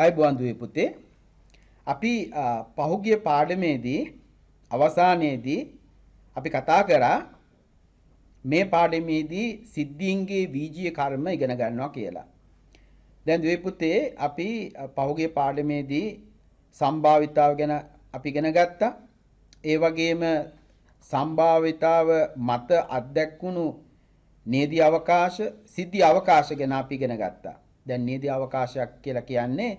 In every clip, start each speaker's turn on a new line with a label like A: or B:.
A: ආයුබෝවන් දුවේ පුතේ. අපි පහුගිය පාඩමේදී අවසානයේදී අපි කතා කරා මේ පාඩමේදී සිද්ධීන්ගේ බීජීය කර්ම ඉගෙන ගන්නවා කියලා. දැන් දුවේ පුතේ අපි පහුගිය පාඩමේදී සම්භාවිතාව ගැන අපි ඉගෙන ගත්තා. ඒ වගේම සම්භාවිතාව මත අත්දැක්කුණු නේදී අවකාශ සිද්ධි අවකාශ ගැන අපි ඉගෙන ගත්තා. දැන් නියති අවකාශයක් කියලා කියන්නේ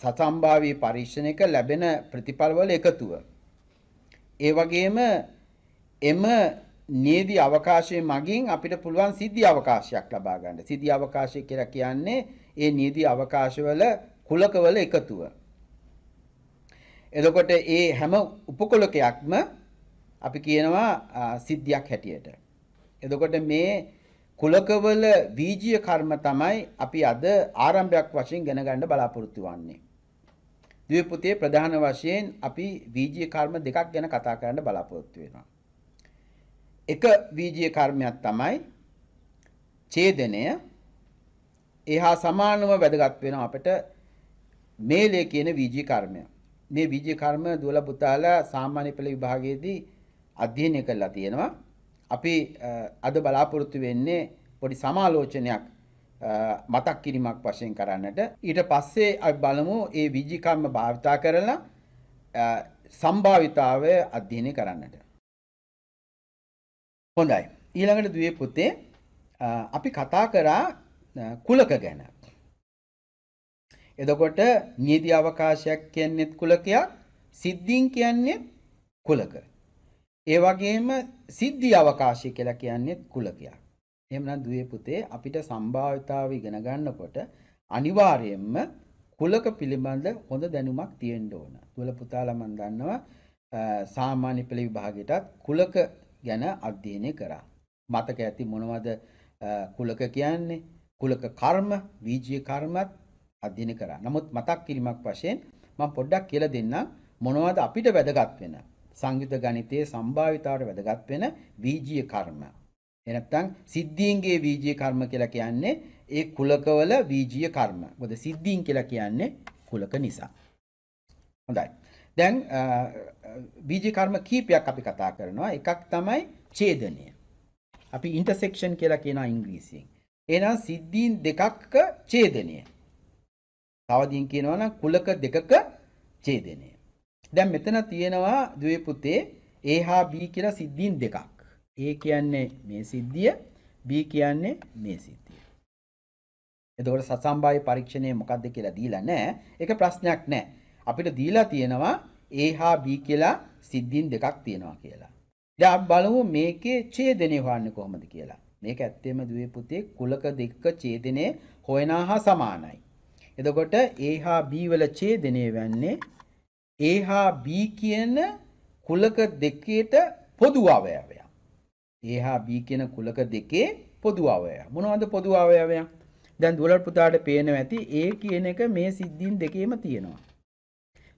A: සසම්භාවී පරීක්ෂණයක ලැබෙන ප්‍රතිඵලවල එකතුව. ඒ වගේම එම නියති අවකාශයේ මගින් අපිට පුළුවන් සිද්ධි අවකාශයක් ලබා ගන්න. සිද්ධි අවකාශය කියලා කියන්නේ ඒ නියති අවකාශවල කුලකවල එකතුව. එතකොට ඒ හැම උපකුලකයක්ම අපි කියනවා සිද්ධියක් හැටියට. එතකොට මේ කුලකවල බීජීය කර්ම තමයි අපි අද ආරම්භයක් වශයෙන් ගෙන ගන්න බලාපොරොත්තු වෙන්නේ. ද්විපුතේ ප්‍රධාන වශයෙන් අපි බීජීය කර්ම දෙකක් ගැන කතා කරන්න බලාපොරොත්තු වෙනවා. එක බීජීය කර්මයක් තමයි ඡේදනය. එහා සමානව වැදගත් වෙනවා අපිට මේලේ කියන බීජීය කර්මය. මේ බීජීය කර්ම දුවලා පුතාලා සාමාන්‍ය පෙළ විභාගයේදී අධ්‍යයනය කරලා තියෙනවා. අපි අද බලාපොරොත්තු වෙන්නේ පොඩි සමාලෝචනයක් මතක් කිරීමක් වශයෙන් කරන්නට ඊට පස්සේ අපි බලමු ඒ විජිකම්ම භාවිතා කරලා සම්භාවිතාවය අධ්‍යයනය කරන්නට. හොඳයි. ඊළඟට දුවේ පුතේ අපි කතා කරා කුලක ගැන. එතකොට නියති අවකාශයක් කියන්නේත් කුලකයක්, සිද්ධීන් කියන්නේ කුලක. ඒ වගේම සිද්ධි අවකාශය කියලා කියන්නේ කුලකයක්. එහෙමනම් දුවේ පුතේ අපිට සම්භාවිතාව ඉගෙන ගන්නකොට අනිවාර්යයෙන්ම කුලක පිළිබඳ හොඳ දැනුමක් තියෙන්න ඕන. දුවල පුතාලා මම දන්නවා සාමාන්‍ය පෙළ විභාගයටත් කුලක ගැන අධ්‍යයනය කරා. මතක ඇති මොනවද කුලක කියන්නේ? කුලක කර්ම, වීජීය කර්මත් අධ්‍යයනය කරා. නමුත් මතක් කිරීමක් වශයෙන් මම පොඩ්ඩක් කියලා දෙන්නම් මොනවද අපිට වැදගත් වෙන්නේ සංයුත ගණිතයේ සම්භාවිතාවට වැදගත් වෙන බීජීය කර්ම. එනත්තම් සිද්ධීන්ගේ බීජීය කර්ම කියලා කියන්නේ ඒ කුලකවල බීජීය කර්ම. මොකද සිද්ධීන් කියලා කියන්නේ කුලක නිසා. හොඳයි. දැන් බීජීය කර්ම කීපයක් අපි කතා කරනවා. එකක් තමයි ඡේදනය. අපි ඉන්ටර්සෙක්ෂන් කියලා කියනවා ඉංග්‍රීසියෙන්. එහෙනම් සිද්ධීන් දෙකක ඡේදනය. තවදීන් කියනවා නම් කුලක දෙකක ඡේදනය. දැන් මෙතන තියෙනවා ද්වේපුතේ A හා B කියලා සිද්ධීන් දෙකක්. A කියන්නේ මේ සිද්ධිය, B කියන්නේ මේ සිද්ධිය. එතකොට සසම්භාව්‍ය පරීක්ෂණය මොකක්ද කියලා දීලා නැහැ. ඒක ප්‍රශ්නයක් නැහැ. අපිට දීලා තියෙනවා A හා B කියලා සිද්ධීන් දෙකක් තියෙනවා කියලා. දැන් බලමු මේකේ ඡේදනය හොයන්නේ කොහොමද කියලා. මේක ඇත්තෙම ද්වේපුතේ කුලක දෙක ඡේදනයේ හොයනා හා සමානයි. එතකොට A හා B වල ඡේදනය වෙන්නේ A හා B කියන කුලක දෙකේට පොදු අවයවයක්. A හා B කියන කුලක දෙකේ පොදු අවයවයක්. මොනවද පොදු අවයවයක්? දැන් දුවලට පුතාට පේනවා ඇති A කියන එක මේ සිද්ධීන් දෙකේම තියෙනවා.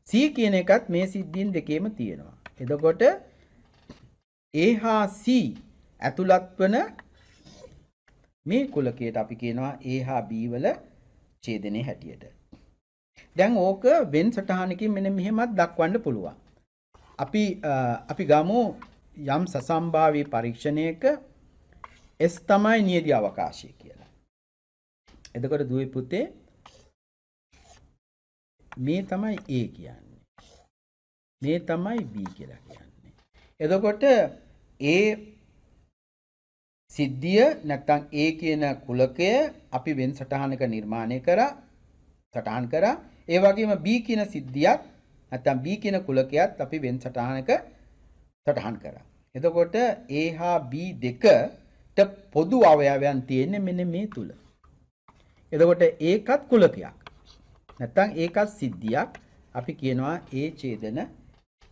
A: C කියන එකත් මේ සිද්ධීන් දෙකේම තියෙනවා. එතකොට A හා C ඇතුළත් වන මේ කුලකයට අපි කියනවා A හා B වල ඡේදනයේ හැටියට. දැන් ඕක වෙන් සටහනකින් මෙන මෙහෙමත් දක්වන්න පුළුවන්. අපි අපි ගමු යම් සසම්භාවී පරීක්ෂණයක S තමයි නියති අවකාශය කියලා. එතකොට දුවේ පුතේ මේ තමයි A කියන්නේ. මේ තමයි B කියලා කියන්නේ. එතකොට A සිද්ධිය නැත්නම් A කියන කුලකය අපි වෙන් සටහනක නිර්මාණය කරා සටහන් කරා ඒ වගේම B කියන සිද්ධියත් නැත්නම් B කියන කුලකයත් අපි වෙන් සටහනක සටහන් කරා. එතකොට A හා B දෙකට පොදු අවයවයන් තියෙන්නේ මෙන්න මේ තුල. එතකොට ඒකත් කුලකයක්. නැත්නම් ඒකත් සිද්ධියක්. අපි කියනවා A ඡේදන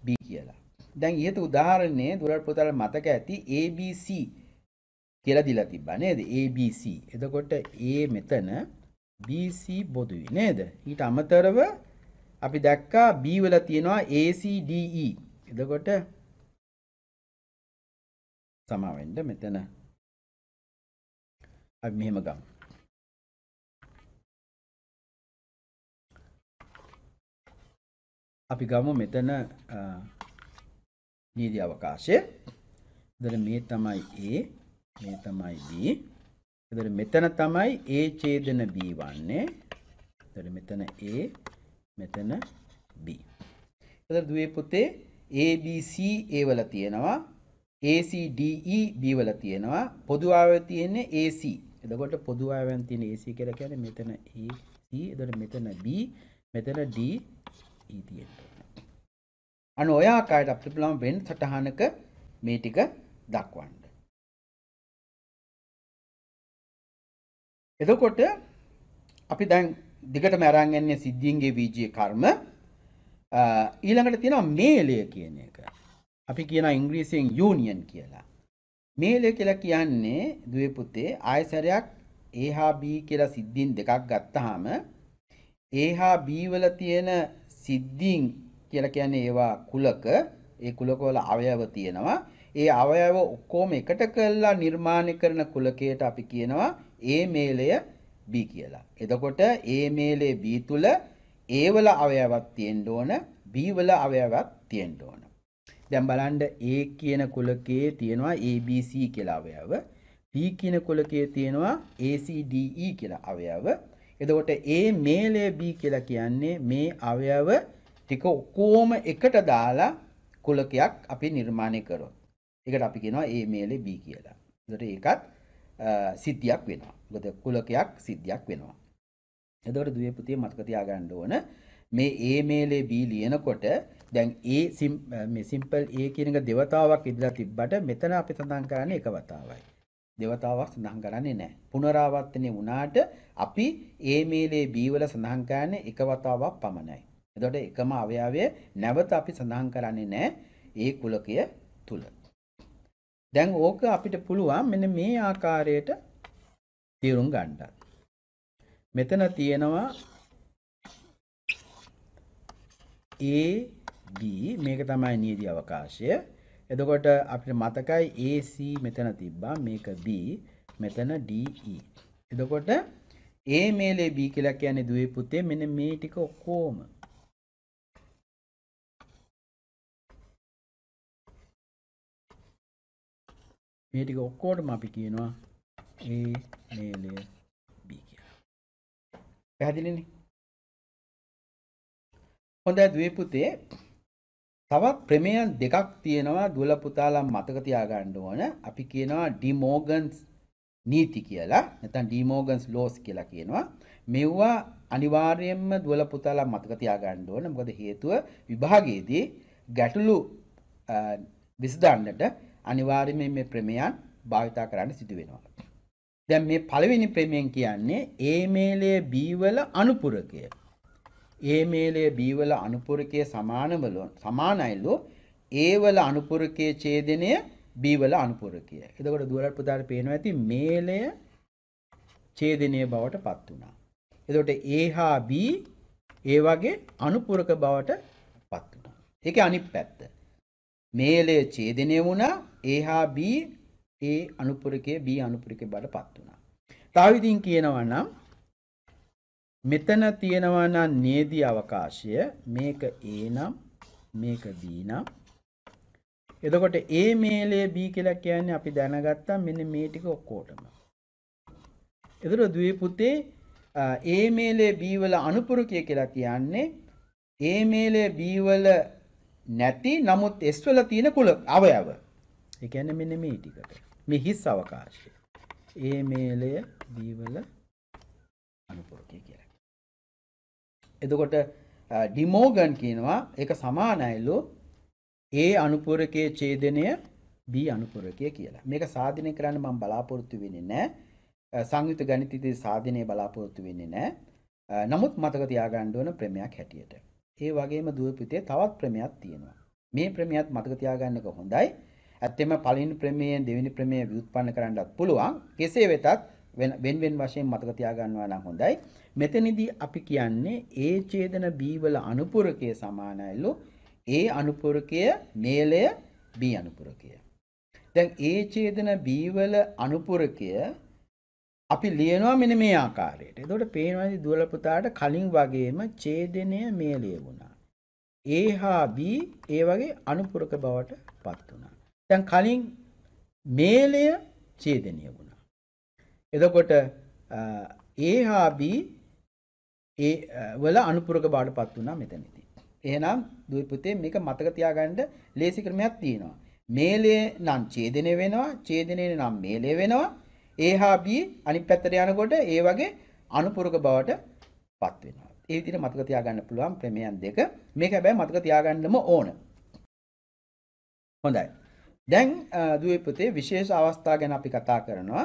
A: B කියලා. දැන් ඊට උදාහරණයේ දුරල් පුතාල මතක ඇති ABC කියලා දීලා තිබ්බා නේද? ABC. එතකොට A මෙතන BC බොදුයි නේද? ඊට අමතරව අපි දැක්කා B වල තියෙනවා ACDE. එතකොට සමාවෙන්න මෙතන අපි මෙහෙම ගමු. අපි ගමු මෙතන නීති අවකාශය. එතන මේ තමයි A, මේ තමයි B. එතකොට මෙතන තමයි A ඡේදන B වන්නේ. එතකොට මෙතන A මෙතන B. එතකොට දුවේ පුතේ A B C A වල තියෙනවා A C D E B වල තියෙනවා පොදු ආවය තියෙන්නේ A C. එතකොට පොදු ආවයන් තියෙන A C කියලා කියන්නේ මෙතන A C එතකොට මෙතන B මෙතන D E තියෙනවා. අන්න ඔය ආකාරයට අපිට පුළුවන් වෙන සටහනක මේ ටික දක්වන්න. එතකොට අපි දැන් දිගටම අරන් යන්නේ සිද්ධීන්ගේ වීජීය කර්ම ඊළඟට තියෙනවා මේලය කියන එක. අපි කියනවා ඉංග්‍රීසියෙන් යූනියන් කියලා. මේලය කියලා කියන්නේ දුවේ පුතේ ආයසරයක් A හා B කියලා සිද්ධීන් දෙකක් ගත්තාම A හා B වල තියෙන සිද්ධීන් කියලා කියන්නේ ඒවා කුලක ඒ කුලකවල අවයව තියෙනවා. ඒ අවයව ඔක්කොම එකට කරලා නිර්මාණය කරන කුලකයට අපි කියනවා ඒ මේලය B කියලා. එතකොට ඒ මේලේ B තුල ඒ වල අවයවක් තියෙන්න ඕන B වල අවයවක් තියෙන්න ඕන. දැන් බලන්න A කියන කුලකයේ තියෙනවා ABC කියලා අවයව. B කියන කුලකයේ තියෙනවා ACDE කියලා අවයව. එතකොට A මේලේ B කියලා කියන්නේ මේ අවයව ටික ඔක්කොම එකට දාලා කුලකයක් අපි නිර්මාණය කරොත්. ඒකට අපි කියනවා A මේලේ B කියලා. එතකොට ඒකත් සිද්ධියක් වෙනවා. මොකද කුලකයක් සිද්ධියක් වෙනවා. එතකොට දුවේ පුතිය මතක තියාගන්න ඕන මේ A මේලේ B ලියනකොට දැන් A මේ සිම්පල් A කියන එක දෙවතාවක් ඉදලා තිබ්බට මෙතන අපි සඳහන් කරන්නේ එක වතාවයි. දෙවතාවක් සඳහන් කරන්නේ නැහැ. පුනරාවර්තනය වුණාට අපි A මේලේ B වල සඳහන් කරන්නේ එක වතාවක් පමණයි. එතකොට එකම අවයවය නැවත අපි සඳහන් කරන්නේ නැහැ ඒ කුලකය තුල. දැන් ඕක අපිට පුළුවන් මෙන මේ ආකාරයට තේරුම් ගණ්ඩ මෙතන තියෙනවා AB මේක තමයි නියදී අවකාශය එතකොට අපිට මතකයි AC මෙතන තිබ්බා මේක B මෙතන DE එතකොට A මේලේ B කියලා කියන්නේ දුවේ පුතේ මෙන්න මේ ටික ඔක්කොම මේ ටික ඔක්කොටම අපි කියනවා ඒ මේලය B කියලා. පැහැදිලිනේ? හොඳයි දුවේ පුතේ තවත් ප්‍රමේයන් දෙකක් තියෙනවා දුවල පුතාලා මතක තියාගන්න ඕන. අපි කියනවා ඩි මෝගන්ස් නීති කියලා. නැත්නම් ඩි මෝගන්ස් ලෝස් කියලා කියනවා. මෙවුවා අනිවාර්යයෙන්ම දුවල පුතාලා මතක තියාගන්න ඕන. මොකද හේතුව විභාගයේදී ගැටලු විසඳන්නට අනිවාර්යයෙන් මේ ප්‍රමේයන් භාවිතා කරන්න සිදු වෙනවා. දැන් මේ පළවෙනි ප්‍රමේයෙන් කියන්නේ A මේලයේ B වල අනුපූරකය. A මේලයේ B වල අනුපූරකය සමානවල සමානයිලු A වල අනුපූරකයේ ඡේදනය B වල අනුපූරකය. එතකොට දුවලට පුතාට පේනවා ඇති මේලය ඡේදනය බවට පත් වුණා. එතකොට A හා B ඒ වගේ අනුපූරක බවට පත් වුණා. ඒකේ අනිත් පැත්ත. මේලය ඡේදනය වුණා A හා B A අනුපූරකයේ B අනුපූරකයේ බවට පත් වුණා. තව විදිහින් කියනවා නම් මෙතන තියෙනවා නම් නේදී අවකාශය මේක A නම් මේක B නම් එතකොට A මේලේ B කියලා කියන්නේ අපි දැනගත්තා මෙන්න මේ ටික ඔක්කොටම. එතකොට දුවේ පුතේ A මේලේ B වල අනුපූරකය කියලා කියන්නේ A මේලේ B වල නැති නමුත් S වල තියෙන කුල අවයව. එකැන මෙන මේ ටිකට මේ හිස් අවකාශය ඒ මේලය දීවල අනුපුරකය කියල එදකොට ඩිමෝගන් කියනවා එක සමානයිල්ලු ඒ අනුපුරකයේ චේදනය බී අනුපුරකය කියලා මේක සාධනය කරන්න මං බලාපොරොත්තු වෙන නෑ සංයුත ගනිතිති සාධනය බලාපොරොත්තු වෙන්නේ නෑ නමුත් මතක තියාගණ්ඩුවන ප්‍රමයක් හැටියට ඒ වගේම දුවපිතේ තවත් ප්‍රමයක් තියෙනවා මේ ප්‍රමයත් මතක තියාගන්නක හොඳයි ඇත්තෙම පළවෙනි ප්‍රමේයෙන් දෙවෙනි ප්‍රමේය ව්‍යුත්පන්න කරන්නත් පුළුවන්. කෙසේ වෙතත් වෙන වෙන වශයෙන් මතක තියාගන්නවා නම් හොඳයි. මෙතනදී අපි කියන්නේ ඒ ඡේදන B වල අනුපූරකය සමානයිලු A අනුපූරකය නේලය B අනුපූරකය. දැන් ඒ ඡේදන B වල අනුපූරකය අපි ලියනවා මෙන්න මේ ආකාරයට. එතකොට පේනවා දුවල පුතාට කලින් වගේම ඡේදනය මේ ලියුණා. A හා B ඒ වගේ අනුපූරක බවට පත් වුණා. දැන් කලින් මේලය ඡේදනීය වුණා. එතකොට A හා B ඒ වල අනුපූරක බාටපත් වුණා මෙතනදී. එහෙනම් දුයි පුතේ මේක මතක තියාගන්න ලේසි ක්‍රමයක් තියෙනවා. මේලේ නම් ඡේදනය වෙනවා, ඡේදනයේ නම් මේලේ වෙනවා. A හා B අනිත් පැත්තට යනකොට ඒ වගේ අනුපූරක බවටපත් වෙනවා. ඒ විදිහට මතක තියාගන්න පුළුවන් ප්‍රමේයන් දෙක. මේක හැබැයි මතක තියාගන්නම ඕන. හොඳයි. දැන් දුවපතේ විශේෂ අවස්ථා ගැන අපි කතා කරනවා.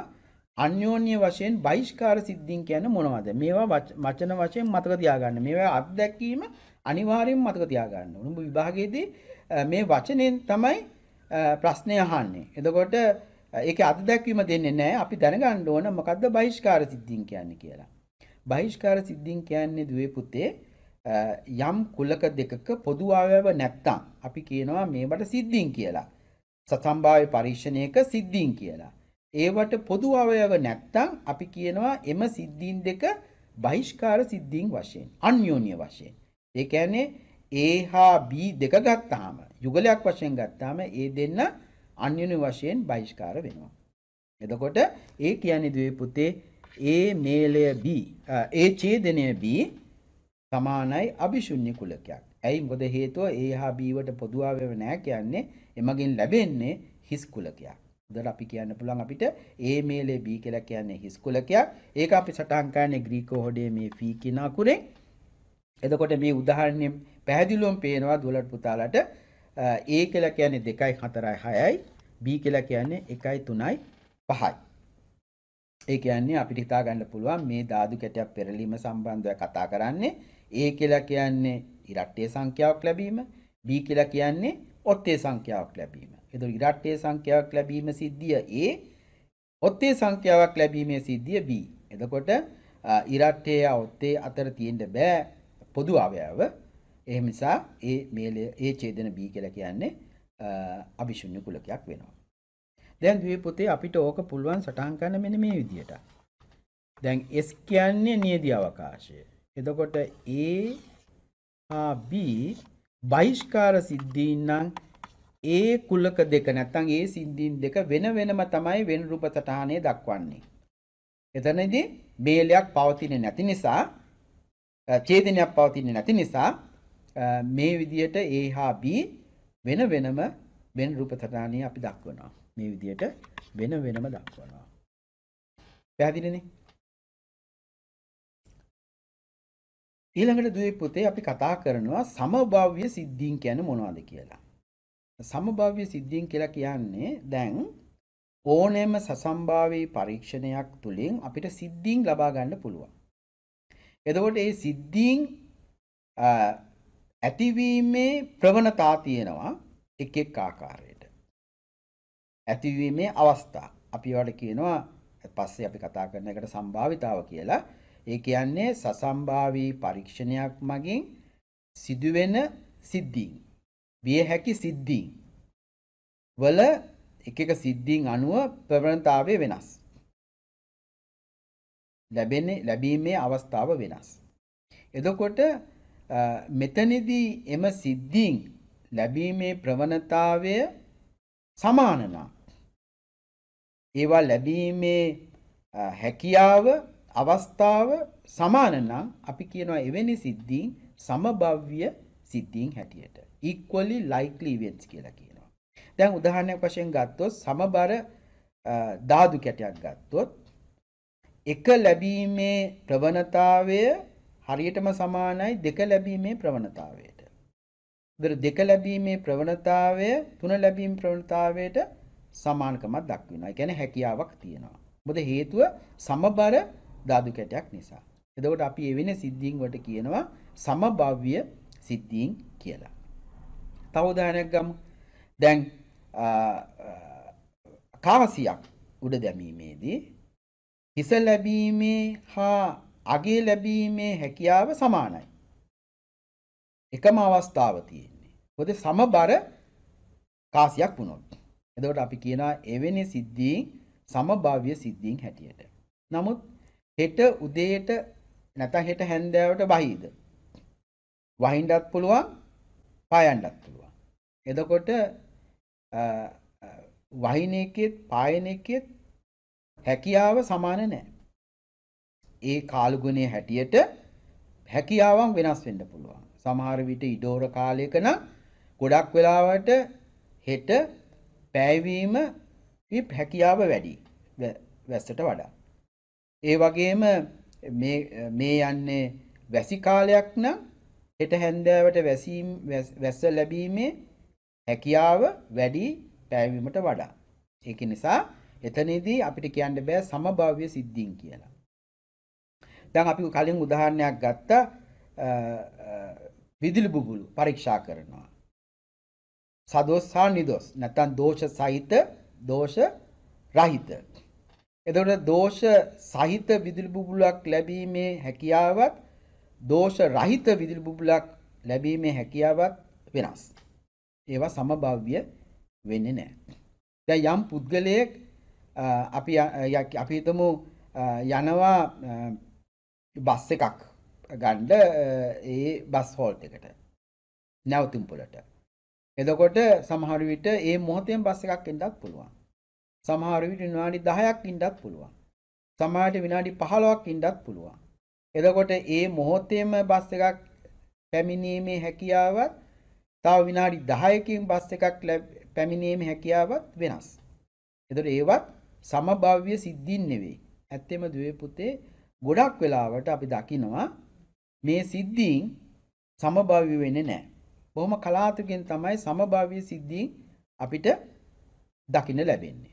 A: අන්‍යෝන්‍ය වශයෙන් බහිෂ්කාර සිද්ධීන් කියන්නේ මොනවද? මේවා වචන වශයෙන් මතක තියාගන්න. මේවා අත්දැකීම අනිවාර්යයෙන් මතක තියාගන්න. උඹ විභාගයේදී මේ වචනෙන් තමයි ප්‍රශ්නය අහන්නේ. එතකොට ඒකේ අත්දැකීම දෙන්නේ නැහැ. අපි දැනගන්න ඕන මොකද්ද බහිෂ්කාර සිද්ධීන් කියන්නේ කියලා. බහිෂ්කාර සිද්ධීන් කියන්නේ දුවපතේ යම් කුලක දෙකක පොදු ආවෑව නැත්තම් අපි කියනවා මේවට සිද්ධීන් කියලා. සසම්භාව්‍ය පරීක්ෂණයක සිද්ධීන් කියලා. ඒවට පොදු අවයව නැත්තම් අපි කියනවා එම සිද්ධීන් දෙක බහිෂ්කාර සිද්ධීන් වශයෙන් අන්‍යෝන්‍ය වශයෙන්. ඒ කියන්නේ A හා B දෙක ගත්තාම යුගලයක් වශයෙන් ගත්තාම ඒ දෙන්න අන්‍යෝන්‍ය වශයෙන් බහිෂ්කාර වෙනවා. එතකොට ඒ කියන්නේ දුවේ පුතේ A මේලය B A ඡේදනය B සමානයි අභිශුන්‍ය කුලකයක්. ඇයි මොකද හේතුව A හා B වට පොදු අවයව නැහැ කියන්නේ එමගින් ලැබෙන්නේ හිස් කුලකයක්. උදට අපි කියන්න පුළුවන් අපිට A මේලේ B කියලා කියන්නේ හිස් කුලකයක්. ඒක අපි සටහන් කරන්නේ ග්‍රීක හොඩේ මේ ෆී කියන අකුරෙන්. එතකොට මේ උදාහරණය පැහැදිලිවම පේනවා දුවලට පුතාලට A කියලා කියන්නේ 2යි 4යි 6යි B කියලා කියන්නේ 1යි 3යි 5යි. ඒ කියන්නේ අපිට හිතා ගන්න පුළුවන් මේ ධාතු කැටයක් පෙරලීම සම්බන්ධව කතා කරන්නේ A කියලා කියන්නේ ඉරට්ටේ සංඛ්‍යාවක් ලැබීම B කියලා කියන්නේ ඔත්තේ සංඛ්‍යාවක් ලැබීම. එතකොට ඉරට්ටේ සංඛ්‍යාවක් ලැබීම සිද්ධිය A ඔත්තේ සංඛ්‍යාවක් ලැබීමේ සිද්ධිය B. එතකොට ඉරට්ටේ ඔත්තේ අතර තියෙන්න බෑ පොදු අවයව. ඒ නිසා A මේලේ A ඡේදන B කියලා කියන්නේ අභිශුන්‍ය කුලකයක් වෙනවා. දැන් දුවේ පුතේ අපිට ඕක පුළුවන් සටහන් කරන්න මෙන්න මේ විදිහට. දැන් S කියන්නේ නියති අවකාශය. එතකොට A හා B බහිෂ්කාර සිද්ධීන් නම් ඒ කුලක දෙක නැත්නම් ඒ සිද්ධීන් දෙක වෙන වෙනම තමයි වෙන රූප සටහනේ දක්වන්නේ. එතනදී බේලයක් පවතින්නේ නැති නිසා ඡේදනයක් පවතින්නේ නැති නිසා මේ විදියට A හා B වෙන වෙනම වෙන රූප සටහනේ අපි දක්වනවා. මේ විදියට වෙන වෙනම දක්වනවා. පැහැදිලිනේ? ඊළඟට දුවේ පුතේ අපි කතා කරනවා සමභව්‍ය සිද්ධීන් කියන්නේ මොනවද කියලා. සමභව්‍ය සිද්ධීන් කියලා කියන්නේ දැන් ඕනෑම සසම්භාවී පරීක්ෂණයක් තුළින් අපිට සිද්ධීන් ලබා ගන්න පුළුවන්. එතකොට මේ සිද්ධීන් ඇතිවීමේ ප්‍රවණතා තියෙනවා එක් එක් ආකාරයට. ඇතිවීමේ අවස්ථා. අපි ඒවට කියනවා පස්සේ අපි කතා කරන එකට සම්භාවිතාව කියලා. ඒ කියන්නේ සසම්භාවී පරීක්ෂණයක් මගින් සිදුවෙන සිද්ධීන් විය හැකි සිද්ධීන් වල එක එක සිද්ධීන් අනුව ප්‍රවණතාවය වෙනස් ලැබෙන්නේ ලැබීමේ අවස්ථාව වෙනස් එතකොට මෙතනදී එම සිද්ධීන් ලැබීමේ ප්‍රවණතාවය සමාන ඒවා ලැබීමේ හැකියාව අවස්ථාව සමාන නම් අපි කියනවා එවැනි සිද්ධීන් සමභව්‍ය සිද්ධීන් හැටියට. equally likely events කියලා කියනවා. දැන් උදාහරණයක් වශයෙන් ගත්තොත් සමබර ධාතු කැටයක් ගත්තොත් එක ලැබීමේ ප්‍රවණතාවය හරියටම සමානයි දෙක ලැබීමේ ප්‍රවණතාවයට. දර දෙක ලැබීමේ ප්‍රවණතාවය තුන ලැබීම් ප්‍රවණතාවයට සමානකමක් දක්වනවා. ඒ කියන්නේ හැකියාවක් තියෙනවා. මොකද හේතුව සමබර ධාතු කැටයක් නිසා. එතකොට අපි ඒ වෙන සිද්ධීන් වලට කියනවා සමභව්‍ය සිද්ධීන් කියලා. තව උදාහරණයක් ගමු. දැන් කාවසියක් උඩ දැමීමේදී හිස ලැබීමේ හා අගේ ලැබීමේ හැකියාව සමානයි. එකම අවස්ථාව තියෙන්නේ. පොද සමබර කාසියක් වුණොත්. එතකොට අපි කියනවා එවැනි සිද්ධීන් සමභාව්‍ය සිද්ධීන් හැටියට. නමුත් හෙට උදේට නැත්නම් හෙට හැන්දෑවට බහීද? වහින්නත් පුළුවන්, පායන්නත් පුළුවන්. එතකොට වහින එකෙත් පායන එකෙත් හැකියාව සමාන නැහැ. ඒ කාලගුණයේ හැටියට හැකියාවන් වෙනස් වෙන්න පුළුවන්. සමහර විට ඉඩෝර කාලයක නම් ගොඩක් වෙලාවට හෙට පැයවීම හැකියාව වැඩි. වැස්සට වඩා ඒ වගේම මේ යන්නේ වැසි කාලයක් නම් හෙට හැන්දෑවට වැසීම් වැස්ස ලැබීමේ හැකියාව වැඩි පැවීමට වඩා. ඒක නිසා එතනදී අපිට කියන්න බෑ සමභාව්‍ය සිද්ධීන් කියලා. දැන් අපි කලින් උදාහරණයක් ගත්ත විදුලි බුබුලු පරීක්ෂා කරනවා. සදොස් සහ නිදොස් නැත්නම් දෝෂ සහිත දෝෂ රහිත එතකොට දෝෂ සහිත විදුලි බුබුලක් ලැබීමේ හැකියාවත් දෝෂ රහිත විදුලි බුබුලක් ලැබීමේ හැකියාවත් වෙනස්. ඒවා සමභව්‍ය වෙන්නේ නැහැ. දැන් යම් පුද්ගලයෙක් අපි අපි හිතමු යනවා බස් එකක් ගන්න ඒ බස් හෝල්ට් එකට නැවතුම්පොළට. එතකොට සමහර විට ඒ මොහොතෙන් බස් එකක් එන්නත් පුළුවන්. සමහර විට විනාඩි 10ක් ඉන්නත් පුළුවන්. සමහරට විනාඩි 15ක් ඉන්නත් පුළුවන්. එතකොට ඒ මොහොතේම බස් එකක් පැමිණීමේ හැකියාවත් තව විනාඩි 10කින් බස් එකක් පැමිණීමේ හැකියාවත් වෙනස්. එතකොට ඒවත් සමභව්‍ය සිද්ධීන් නෙවෙයි. ඇත්තෙම දුවේ පුතේ ගොඩක් වෙලාවට අපි දකිනවා මේ සිද්ධීන් සමභව්‍ය වෙන්නේ නැහැ. බොහොම කලාතුරකින් තමයි සමභව්‍ය සිද්ධීන් අපිට දකින්න ලැබෙන්නේ.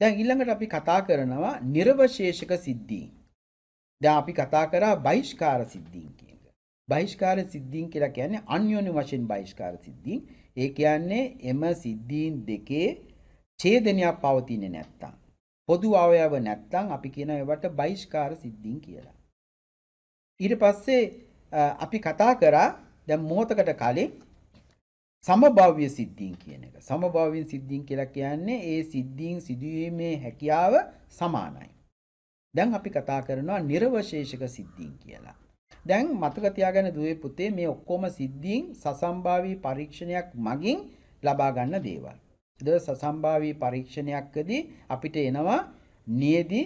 A: දැන් ඊළඟට අපි කතා කරනවා නිර්වශේෂක සිද්ධීන්. දැන් අපි කතා කරා බහිෂ්කාර සිද්ධීන් කියන එක. බහිෂ්කාර සිද්ධීන් කියලා කියන්නේ අන්‍යෝන්‍ය වශයෙන් බහිෂ්කාර සිද්ධීන්. ඒ කියන්නේ එම සිද්ධීන් දෙකේ ඡේදනයක් පවතින්නේ නැත්තම් පොදු අවයව නැත්තම් අපි කියන ඒවට බහිෂ්කාර සිද්ධීන් කියලා. ඊට පස්සේ අපි කතා කරා දැන් මොහොතකට කලින් සමභාව්‍ය සිද්ධීන් කියන එක. සමභාවයෙන් සිද්ධීන් කියලා කියන්නේ ඒ සිද්ධීන් සිදුවීමේ හැකියාව සමානයි. දැන් අපි කතා කරනවා නිර්වශේෂක සිද්ධීන් කියලා. දැන් මතක තියාගන්න දුවේ පුතේ මේ ඔක්කොම සිද්ධීන් සසම්භාවී පරීක්ෂණයක් මගින් ලබා ගන්න දේවල්. ද සසම්භාවී පරීක්ෂණයක්කදී අපිට එනවා නියදී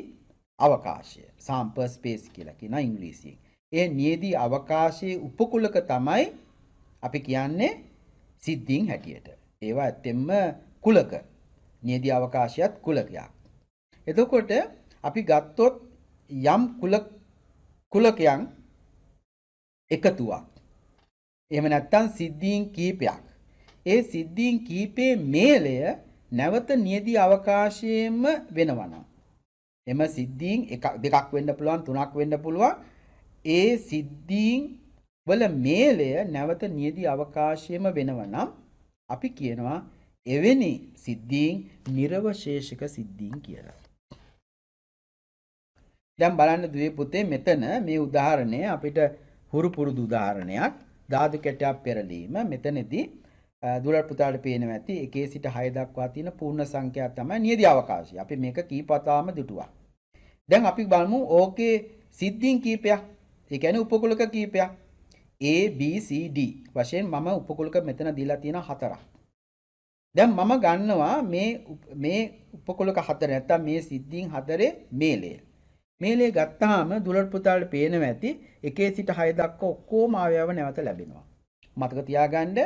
A: අවකාශය සාම්පර් ස්පේස් කියලා කියන ඉංග්‍රීසියෙන්. ඒ නියදී අවකාශයේ උපකුලක තමයි අපි කියන්නේ සිද්ධීන් හැටියට. ඒවා ඇත්තෙන්ම කුලක. නියති අවකාශයත් කුලකයක්. එතකොට අපි ගත්තොත් යම් කුලකයන් එකතුවක්. එහෙම නැත්නම් සිද්ධීන් කීපයක්. ඒ සිද්ධීන් කීපේ මේලය නැවත නියති අවකාශයෙන්ම වෙනවනම් එම සිද්ධීන් දෙකක් වෙන්න පුළුවන් තුනක් වෙන්න පුළුවන් ඒ සිද්ධීන් වල මේලය නැවත නියදි අවකාශයම වෙනවා නම් අපි කියනවා එවැනි සිද්ධීන් නිර්වශේෂක සිද්ධීන් කියලා. දැන් බලන්න දුවේ පුතේ මෙතන මේ උදාහරණය අපිට හුරු පුරුදු උදාහරණයක් ධාතු කැටයක් පෙරලීම මෙතනදී දුලත් පුතාට පේනවා ඇති 1 සිට 6 දක්වා තියෙන පූර්ණ සංඛ්‍යාව තමයි නියදි අවකාශය. අපි මේක කීපතාම දුටුවා. දැන් අපි බලමු ඕකේ සිද්ධීන් කීපයක්. ඒ කියන්නේ උපකුලක කීපයක්. ABCD වශයෙන් මම උපකුලක මෙතන දීලා තියෙන හතරක්. දැන් මම ගන්නවා මේ මේ උපකුලක හතර නැත්තම් මේ සිද්ධීන් හතරේ මේලය. මේලය ගත්තාම දුලර් පුතාලට පේනවා ඇති 1 සිට 6 දක්වා ඔක්කොම අවයව නැවත ලැබෙනවා. මතක තියාගන්න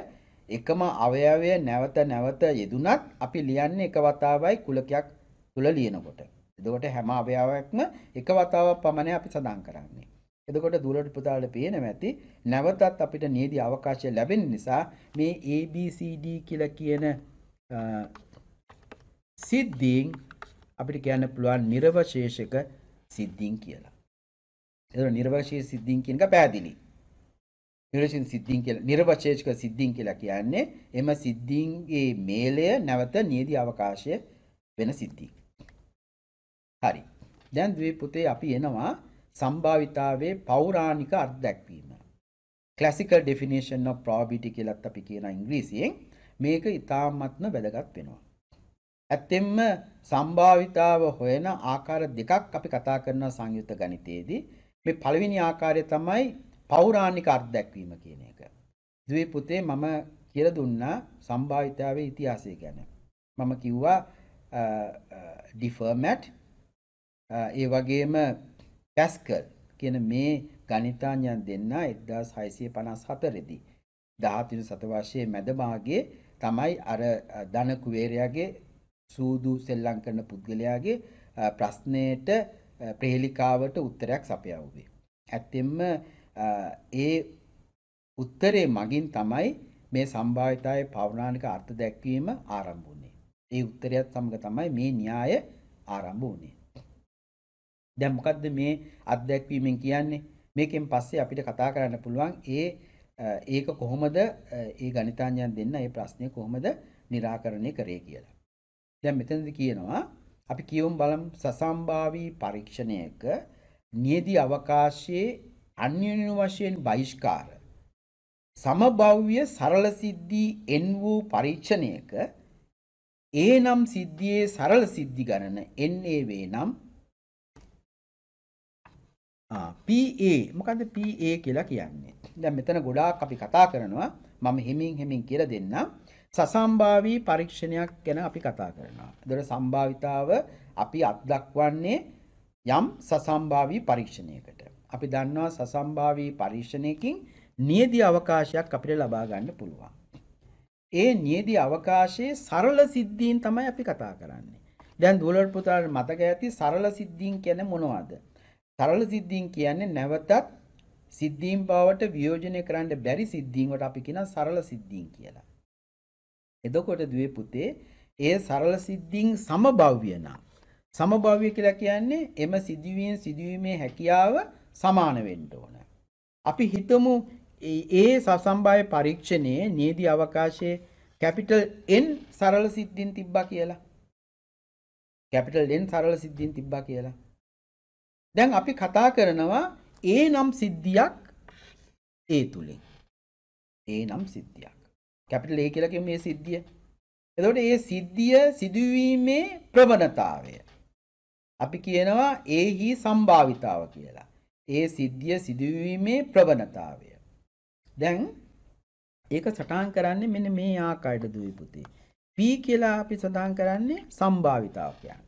A: එකම අවයවය නැවත නැවත යෙදුනත් අපි ලියන්නේ එක වතාවයි කුලකයක් තුල ලියනකොට. එතකොට හැම අවයවයක්ම එක වතාවක් පමණයි අපි සඳහන් කරන්නේ. එතකොට දුවලට පුතාලට පේනවා ඇති නැවතත් අපිට නියදී අවකාශය ලැබෙන නිසා මේ ABCD කියලා කියන සිද්ධීන් අපිට කියන්න පුළුවන් නිර්වශේෂක සිද්ධීන් කියලා. එතකොට නිර්වශේෂ සිද්ධීන් කියන එක පැහැදිලි. නිර්වශේෂ සිද්ධීන් කියලා නිර්වශේෂක සිද්ධීන් කියලා කියන්නේ එම සිද්ධීන්ගේ මේලය නැවත නියදී අවකාශය වෙන සිද්ධීන්. හරි. දැන් ද්වි පුතේ අපි එනවා සම්භාවිතාවේ පෞරාණික අර්ධදැක්වීම. classical definition of probability කියලත් අපි කියන ඉංග්‍රීසියෙන් මේක ඉතාමත්ම වැදගත් වෙනවා. ඇත්තෙන්ම සම්භාවිතාව හොයන ආකාර දෙකක් අපි කතා කරන සංයුත්ත ගණිතයේදී මේ පළවෙනි ආකාරය තමයි පෞරාණික අර්ධදැක්වීම කියන එක. දුවේ පුතේ මම කියලා දුන්නා සම්භාවිතාවේ ඉතිහාසය ගැන. මම කිව්වා ඩිෆර්මැට් ඒ වගේම ගැස්කල් කියන මේ ගණිතාඥයන් දෙන්නා 1654 දී 13 වෙනි සතවර්ෂයේ මැද භාගයේ තමයි අර ධන කුවේරයාගේ සූදු සෙල්ලම් කරන පුද්ගලයාගේ ප්‍රශ්නයට ප්‍රහේලිකාවට උත්තරයක් සපයවුවේ. ඇත්තෙන්ම ඒ උත්තරේ මගින් තමයි මේ සම්භාවිතාවේ පෞරාණික අර්ථ දැක්වීම ආරම්භ වුණේ. ඒ උත්තරයත් සමග තමයි මේ න්‍යාය ආරම්භ වුණේ. දැන් මොකද්ද මේ අත්දැකීමෙන් කියන්නේ? මේකෙන් පස්සේ අපිට කතා කරන්න පුළුවන් ඒ ඒක කොහොමද ඒ ගණිතාඥයන් දෙන්න ඒ ප්‍රශ්නය කොහොමද निराකරණය කරේ කියලා. දැන් මෙතනදී කියනවා අපි කියවමු බලමු සසම්භාවී පරීක්ෂණයක නියති අවකාශයේ අන්‍යෝන්‍ය වශයෙන් බහිෂ්කාර සමභව්‍ය සරල සිද්ධී n වූ පරීක්ෂණයක ඒනම් සිද්ධියේ සරල සිද්ධි ගණන n a වේ නම් PA මොකද PA කියලා කියන්නේ. දැන් මෙතන ගොඩාක් අපි කතා කරනවා මම හිමින් හිමින් කියලා දෙන්නම්. සසම්භාවී පරීක්ෂණයක් ගැන අපි කතා කරනවා. එතකොට සම්භාවිතාව අපි අත් දක්වන්නේ යම් සසම්භාවී පරීක්ෂණයකට. අපි දන්නවා සසම්භාවී පරීක්ෂණයකින් නියති අවකාශයක් අපිට ලබා ගන්න පුළුවන්. ඒ නියති අවකාශයේ සරල සිද්ධීන් තමයි අපි කතා කරන්නේ. දැන් දුවලට පුතාලට මතක ඇති සරල සිද්ධීන් කියන්නේ මොනවද? සරල සිද්ධීන් කියන්නේ නැවතත් සිද්ධීන් බවට වියෝජනය කරන්න බැරි සිද්ධීන් වලට අපි කියනවා සරල සිද්ධීන් කියලා. එතකොට දුවේ පුතේ ඒ සරල සිද්ධීන් සමබව්‍ය නම් සමභාවය කියලා කියන්නේ එම සිදුවීම් සිදුවීමේ හැකියාව සමාන වෙන්න ඕන. අපි හිතමු ඒ සසම්භාය පරීක්ෂණයේ නීති අවකාශයේ කැපිටල් N සරල සිද්ධීන් තිබ්බා කියලා. කැපිටල් N සරල සිද්ධීන් තිබ්බා කියලා. දැන් අපි කතා කරනවා ඒ නම් සිද්ධියක් ඒ තුළින් ඒ නම් සිද්ධියක් කැපිටල් ඒ කියලා කියන්නේ මේ සිද්ධිය. එතකොට මේ සිද්ධිය සිදුවීමේ ප්‍රවණතාවය අපි කියනවා ඒහි සම්භාවිතාව කියලා. ඒ සිද්ධිය සිදුවීමේ ප්‍රවණතාවය. දැන් ඒක සටහන් කරන්නේ මෙන්න මේ ආකාරයට දුවේ පුතේ. P කියලා අපි සඳහන් කරන්නේ සම්භාවිතාව කියන්නේ.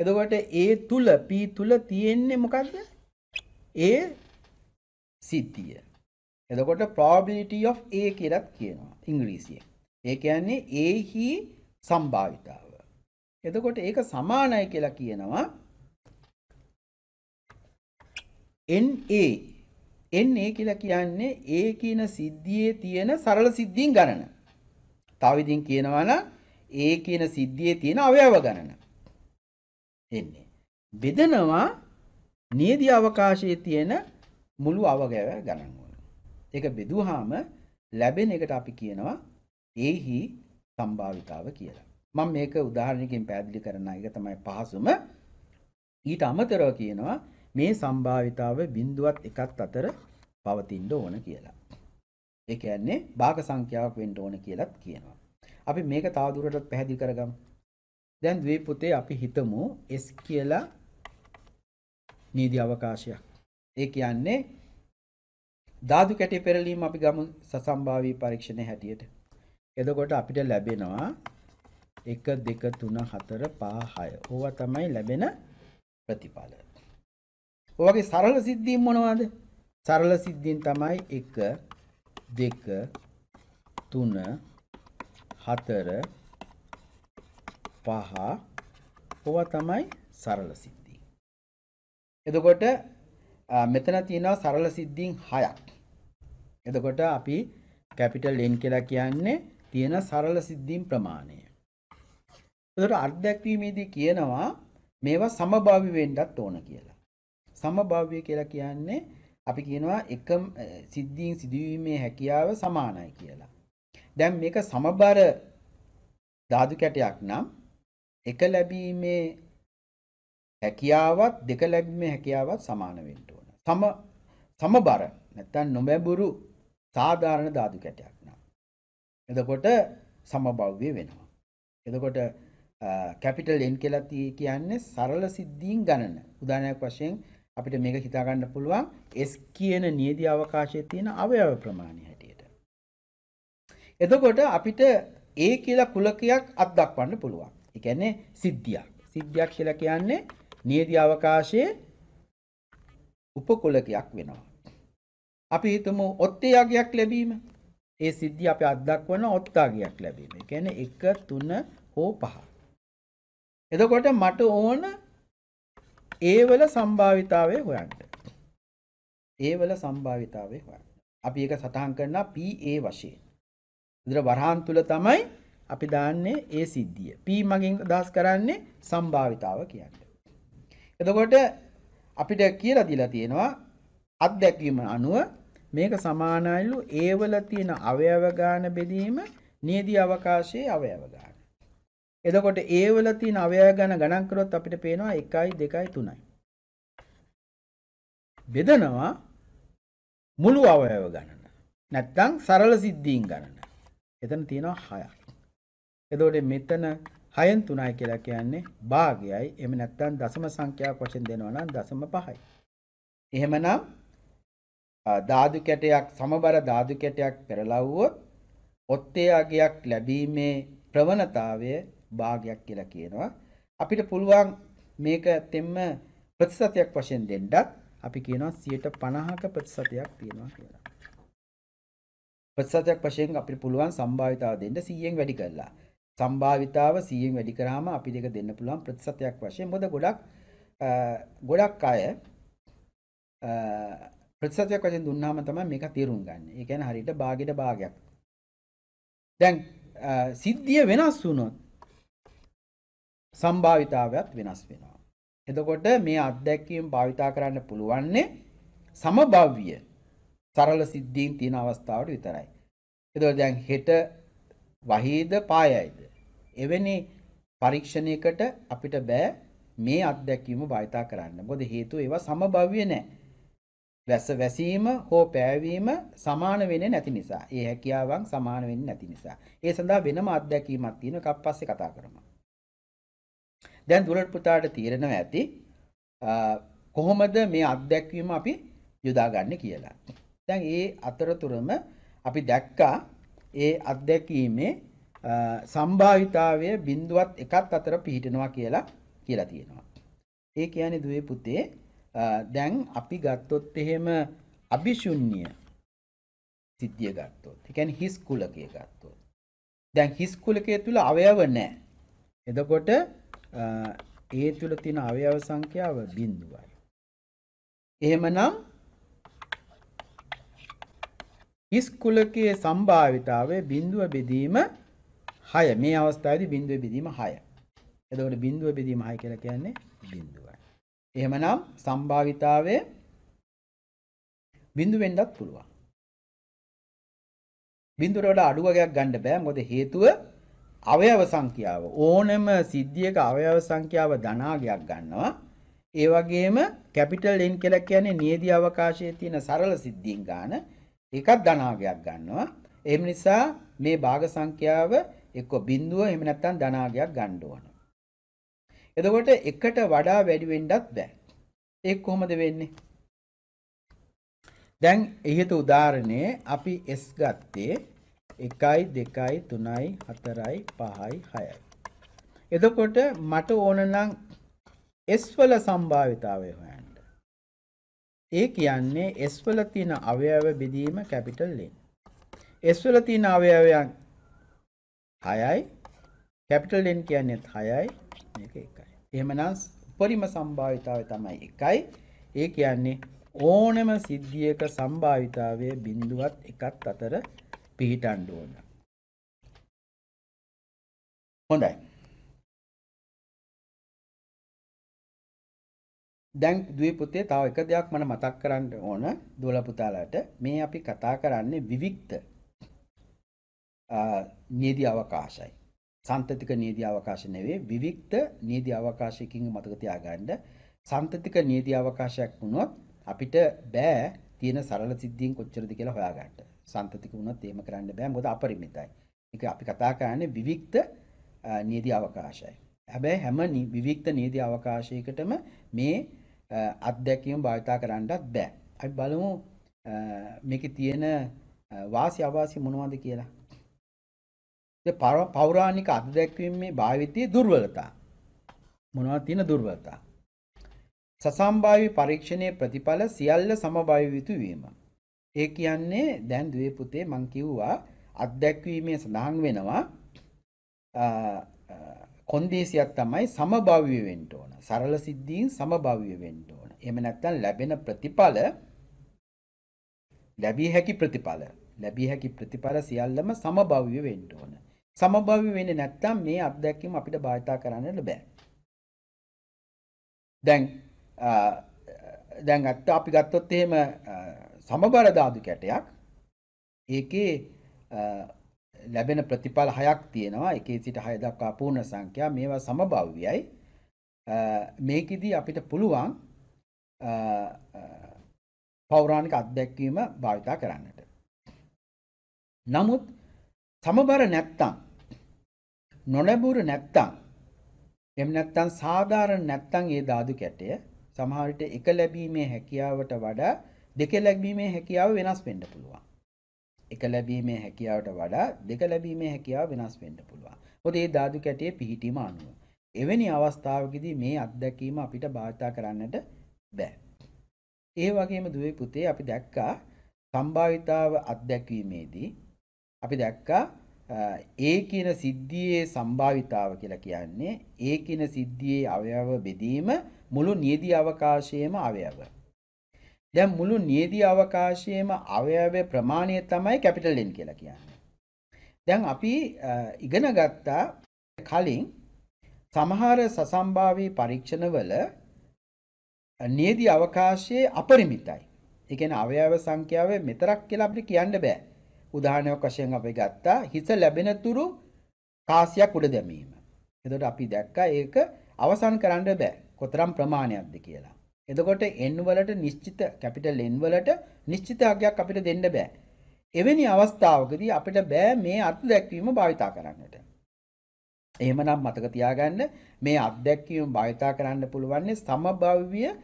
A: එදකොට ඒ තුළ පී තුළ තියෙන්නේ මොකක්ද ඒ සිද්ධිය එදකොට probability of A කියලත් කියනවා ඉංග්‍රීසියෙන්. ඒ කියන්නේ A හි සම්භාවිතාව. එතකොට ඒක සමානයි කියලා කියනවා NA. NA කියලා කියන්නේ A කියන සිද්ධියේ තියෙන සරල සිද්ධීන් ගණන. තව විදිහින් කියනවා නම් A කියන සිද්ධියේ තියෙන අවයව ගණන. එන්නේ. බෙදනවා නියදී අවකාශයේ තියෙන මුළු අවගව ගණන් වල. ඒක බෙදුවාම ලැබෙන එකට අපි කියනවා ඒහි සම්භාවිතාව කියලා. මම මේක උදාහරණයකින් පැහැදිලි කරන එක තමයි පහසුම. ඊට අමතරව කියනවා මේ සම්භාවිතාව බිඳුවත් එකත් අතර පවතින්න ඕන කියලා. ඒ කියන්නේ භාග සංඛ්‍යාවක් වෙන්න ඕන කියලත් කියනවා. අපි මේක තවදුරටත් පැහැදිලි කරගමු. දැන් ද්වී පුතේ අපි හිතමු S කියලා නීති අවකාශයක්. ඒ කියන්නේ ධාතු කැටි පෙරලීම අපි ගමු සසම්භාවී පරීක්ෂණය හැටියට. එතකොට අපිට ලැබෙනවා 1 2 3 4 5 6. ඕවා තමයි ලැබෙන ප්‍රතිඵල. ඔයගේ සරල සිද්ධීන් මොනවද? සරල සිද්ධීන් තමයි 1 2 3 4 පහ ඕවා තමයි සරල සිද්ධි. එතකොට මෙතන තියෙනවා සරල සිද්ධීන් හයක්. එතකොට අපි කැපිටල් N කියලා කියන්නේ තියෙන සරල සිද්ධීන් ප්‍රමාණය. එතකොට අර්ධදැක්වීමේදී කියනවා මේවා සමභාවි වෙන්නත් ඕන කියලා. සමභාව්‍ය කියලා කියන්නේ අපි කියනවා එකම සිද්ධීන් සිදුවීමේ හැකියාව සමානයි කියලා. දැන් මේක සමබර ධාතු කැටයක් නම් එක ලැබීමේ හැකියාවත් දෙක ලැබීමේ හැකියාවත් සමාන වෙන්න ඕන. සම සමබර නැත්නම් නොබැඹුරු සාධාරණ ධාතු කැටයක් නම්. එතකොට සමබව්‍ය වෙනවා. එතකොට කැපිටල් N කියලා කියන්නේ සරල සිද්ධීන් ගණන. උදාහරණයක් වශයෙන් අපිට මේක හිතා ගන්න පුළුවන් S කියන නියති අවකාශයේ තියෙන අවයව ප්‍රමාණය හැටියට. එතකොට අපිට A කියලා කුලකයක් අත් දක්වන්න පුළුවන්. එකන්නේ සිද්ධියක් සිද්ධියක් කියල කියන්නේ නියති අවකාශයේ උපකොලකයක් වෙනවා. අපි හිතමු ඔත්තයාගයක් ලැබීම ඒ සිද්ධි අප අදක් වන ඔත්තාගයක් ලැබීම එකැන එක තුන්න හෝ පහ. එදකොට මට ඕන ඒවල සම්භාවිතාවය හොයන්ට ඒවල සම්භාවිතාවය හොය අපි එක සටහන් කරන්න පඒ වශයෙන් දර වරහන් තුළ තමයි අපි දාන්නේ ඒ සිද්ධිය. P මගින් අදහස් කරන්නේ සම්භාවිතාව කියන්නේ. එතකොට අපිට කියලා දීලා තියෙනවා අත්දැකීම අනුව මේක සමානයිලු A වල තියෙන අවයව ගාන බෙදීම නියදී අවකාශයේ අවයව ගාන. එතකොට A වල තියෙන අවයව ගාන ගණන් කරොත් අපිට පේනවා 1 2 3යි. බෙදනවා මුළු අවයව ගණන. නැත්නම් සරල සිද්ධීන් ගණන. එතන තියෙනවා 6ක්. එතකොට මෙතන 6න් 3යි කියලා කියන්නේ භාගයයි. එහෙම නැත්නම් දශම සංඛ්‍යාවක් වශයෙන් දෙනවා නම් දශම 5යි. එහෙමනම් ධාතු කැටයක් සමබර ධාතු කැටයක් පෙරලවුවොත් ඔත්තේ අගයක් ලැබීමේ ප්‍රවණතාවය භාගයක් කියලා කියනවා. අපිට පුළුවන් මේක තෙම්ම ප්‍රතිශතයක් වශයෙන් දෙන්නත් අපි කියනවා 50ක ප්‍රතිශතයක් තියෙනවා කියලා. ප්‍රතිශතයක් වශයෙන් අපිට පුළුවන් සම්භාවිතාව දෙන්න 100ෙන් වැඩි කරලා. සම්භාවිතාව 100ෙන් වැඩි කරාම අපිට ඒක දෙන්න පුළුවන් ප්‍රතිශතයක් වශයෙන්. මොකද ගොඩක් ගොඩක් අය ප්‍රතිශතයක් වශයෙන් දුන්නාම තමයි මේක තේරුම් ගන්න. ඒ කියන්නේ හරියට භාගයට භාගයක්. දැන් සිද්ධිය වෙනස් වුණොත් සම්භාවිතාවයත් වෙනස් වෙනවා. එතකොට මේ අත්දැකීම් භාවිතා කරන්න පුළුවන්නේ සමභව්‍ය සරල සිද්ධීන් තියෙන අවස්ථාවට විතරයි. එතකොට දැන් හෙට වහීද පායයිද එවැනි පරීක්ෂණයකට අපිට බෑ මේ අත්දැකීම භාවිතා කරන්න. මොකද හේතුව ඒවා සමභව්‍ය නැහැ. වැස්ස වැසීම හෝ පෑවීම සමාන වෙන්නේ නැති නිසා. ඒ හැකියාවන් සමාන වෙන්නේ නැති නිසා. ඒ සඳහා වෙනම අත්දැකීමක් තියෙන එකක් පස්සේ කතා කරමු. දැන් දුරට පුතාට තීරණව ඇති කොහොමද මේ අත්දැකීම අපි යොදාගන්නේ කියලා. දැන් ඒ අතරතුරම අපි දැක්කා ඒ අත්දැකීමේ සම්භාවිතාවය බින්දුවත් එකත් අතර පිහිටනවා කියලා කියලා තියෙනවා. ඒ කියන්නේ දුවේ පුතේ දැන් අපි ගත්තොත් එහෙම අභිශුන්‍ය සිද්ධිය ගත්තොත්. ඒ කියන්නේ හිස් කුලකය ගත්තොත්. දැන් හිස් කුලකයේ තුල අවයව නැහැ. එතකොට ඒ තුල තියෙන අවයව සංඛ්‍යාව බිඳුවයි. එහෙමනම් හිස් කුලකයේ සම්භාවිතාවය බිඳුව බෙදීම 0.5 6 මේ අවස්ථාවේදී බිඳුවේ බෙදීම 6. එතකොට බිඳුව බෙදීම 6 කියලා කියන්නේ බිඳුවයි. එහෙමනම් සම්භාවිතාවයේ බිඳු වෙන්නත් පුළුවන්. බිඳුවට වඩා අඩු වර්ගයක් ගන්න බෑ. මොකද හේතුව අවයව සංඛ්‍යාව ඕනම සිද්ධියක අවයව සංඛ්‍යාව ධනාගයක් ගන්නවා. ඒ වගේම කැපිටල් N කියලා කියන්නේ නියදී අවකාශයේ තියෙන සරල සිද්ධීන් ගන්න. ඒකත් ධනාගයක් ගන්නවා. ඒ නිසා මේ භාග සංඛ්‍යාව එක්ක බිඳුව එහෙම නැත්නම් ධනාගයක් ගන්න ඕන. එතකොට එකට වඩා වැඩි වෙන්නත් බෑ. ඒක කොහොමද වෙන්නේ? දැන් ඉහත උදාහරණයේ අපි S ගත්තේ 1 2 3 4 5 6යි. එතකොට මට ඕන නම් S වල සම්භාවිතාවය හොයන්න. ඒ කියන්නේ S වල තියෙන අවයව බෙදීම capital N. S වල තියෙන අවයවයන් 6යි කැපිටල් n කියන්නේ 6යි මේක 1යි. එහෙමනම් උපරිම සම්භාවිතාවය තමයි 1යි. ඒ කියන්නේ ඕනම සිද්ධියක සම්භාවිතාවය බිඳුවත් එකත් අතර පිහිටන්න ඕන. හොඳයි. දැන් දුවේ පුතේ තව එක දෙයක් මම මතක් කරන්න ඕන දුවලා පුතාලාට මේ අපි කතා කරන්නේ විවික්ත නියති අවකාශයි. සන්තතික නීති අවකාශ නෙවෙයි විවික්ත නීති අවකාශයකින් මතක තියාගන්න. සන්තතික නීති අවකාශයක් වුණොත් අපිට බෑ තියෙන සරල සිද්ධීන් කොච්චරද කියලා හොයාගන්න. සන්තතික වුණොත් එහෙම කරන්න බෑ මොකද අපරිමිතයි. ඒක අපි කතා කරන්නේ විවික්ත නීති අවකාශයයි. හැබැයි හැම විවික්ත නීති අවකාශයකටම මේ අත්දැකීම භාවිතා කරන්නත් බෑ. අපි බලමු මේකේ තියෙන වාසි අවාසි මොනවද කියලා. පෞරාණික අත්දැක්වීමේ භාවිතයේ දුර්වලතා. මොනවා තියෙන දුර්වලතා. සසම්භාවි පරීක්ෂණයේ ප්‍රතිඵල සියල්ල සමභාවි යුතු වීම. ඒ කියන්නේ දැන් දුවේ පුතේ මං කිව්වා අත්දැක්වීමේ සඳහන් වෙනවා කොන්දේසියක් තමයි සමභාව්‍ය වෙන්න ඕන. සරල සිද්ධීන් සමභාව්‍ය වෙන්න ඕන. එහෙම නැත්නම් ලැබෙන ප්‍රතිඵල ලැබිය හැකි ප්‍රතිඵල ලැබිය හැකි ප්‍රතිඵල සියල්ලම සමභාව්‍ය වෙන්න ඕන. සමභාවී වෙන්නේ නැත්නම් මේ අත්දැකීම අපිට භාවිතා කරන්නට බෑ. දැන් දැන් අත්ත අපි ගත්තොත් එහෙම සමබර ධාතු කැටයක් ඒකේ ලැබෙන ප්‍රතිඵල හයක් තියෙනවා එකේ සිට හය දක්වා පූර්ණ සංඛ්‍යා මේවා සමභාව්‍යයි මේකෙදී අපිට පුළුවන් පෞරාණික අත්දැකීම භාවිතා කරන්නට නමුත් සමබර නැත්තම් නොලැබුරු නැත්තම් එම් නැත්තම් සාධාරණ නැත්තම් ඒ ධාතු කැටය සමහර විට එක ලැබීමේ හැකියාවට වඩා දෙක ලැබීමේ හැකියාව වෙනස් වෙන්න පුළුවන්. එක ලැබීමේ හැකියාවට වඩා දෙක ලැබීමේ හැකියාව වෙනස් වෙන්න පුළුවන්. මොකද ඒ ධාතු කැටයේ පිහිටීම අනුව. එවැනි අවස්ථාවකදී මේ අත්දැකීම අපිට භාවිතා කරන්නට බෑ. ඒ වගේම දුවේ පුතේ අපි දැක්කා සම්භාවිතාව අත්දැකීමේදී අපි දැක්කා ඒ කියන සිද්ධියේ සම්භාවිතාව කියලා කියන්නේ ඒ කියන සිද්ධියේ අවයව බෙදීම මුළු නියති අවකාශයේම අවයව. දැන් මුළු නියති අවකාශයේම අවයවයේ ප්‍රමාණය තමයි කැපිටල් N කියලා කියන්නේ. දැන් අපි ඉගෙන ගත්තා කලින් සමහර සසම්භාවී පරීක්ෂණවල නියති අවකාශයේ අපරිමිතයි. ඒ කියන්නේ අවයව සංඛ්‍යාවේ මෙතරක් කියලා අපිට කියන්න බෑ. උදාහරණයක් වශයෙන් අපි ගත්තා හිස ලැබෙන තුරු කාසියක් උඩ දැමීම. එතකොට අපි දැක්කා ඒක අවසන් කරන්න බෑ. කොතරම් ප්‍රමාණයක්ද කියලා. එතකොට n වලට නිශ්චිත capital n වලට නිශ්චිත අගයක් අපිට දෙන්න බෑ. එවැනි අවස්ථාවකදී අපිට බෑ මේ අර්ථ දැක්වීම භාවිතා කරන්නට. එහෙමනම් මතක තියාගන්න මේ අත්දැකීම් භාවිතා කරන්න පුළුවන් සමභාවීය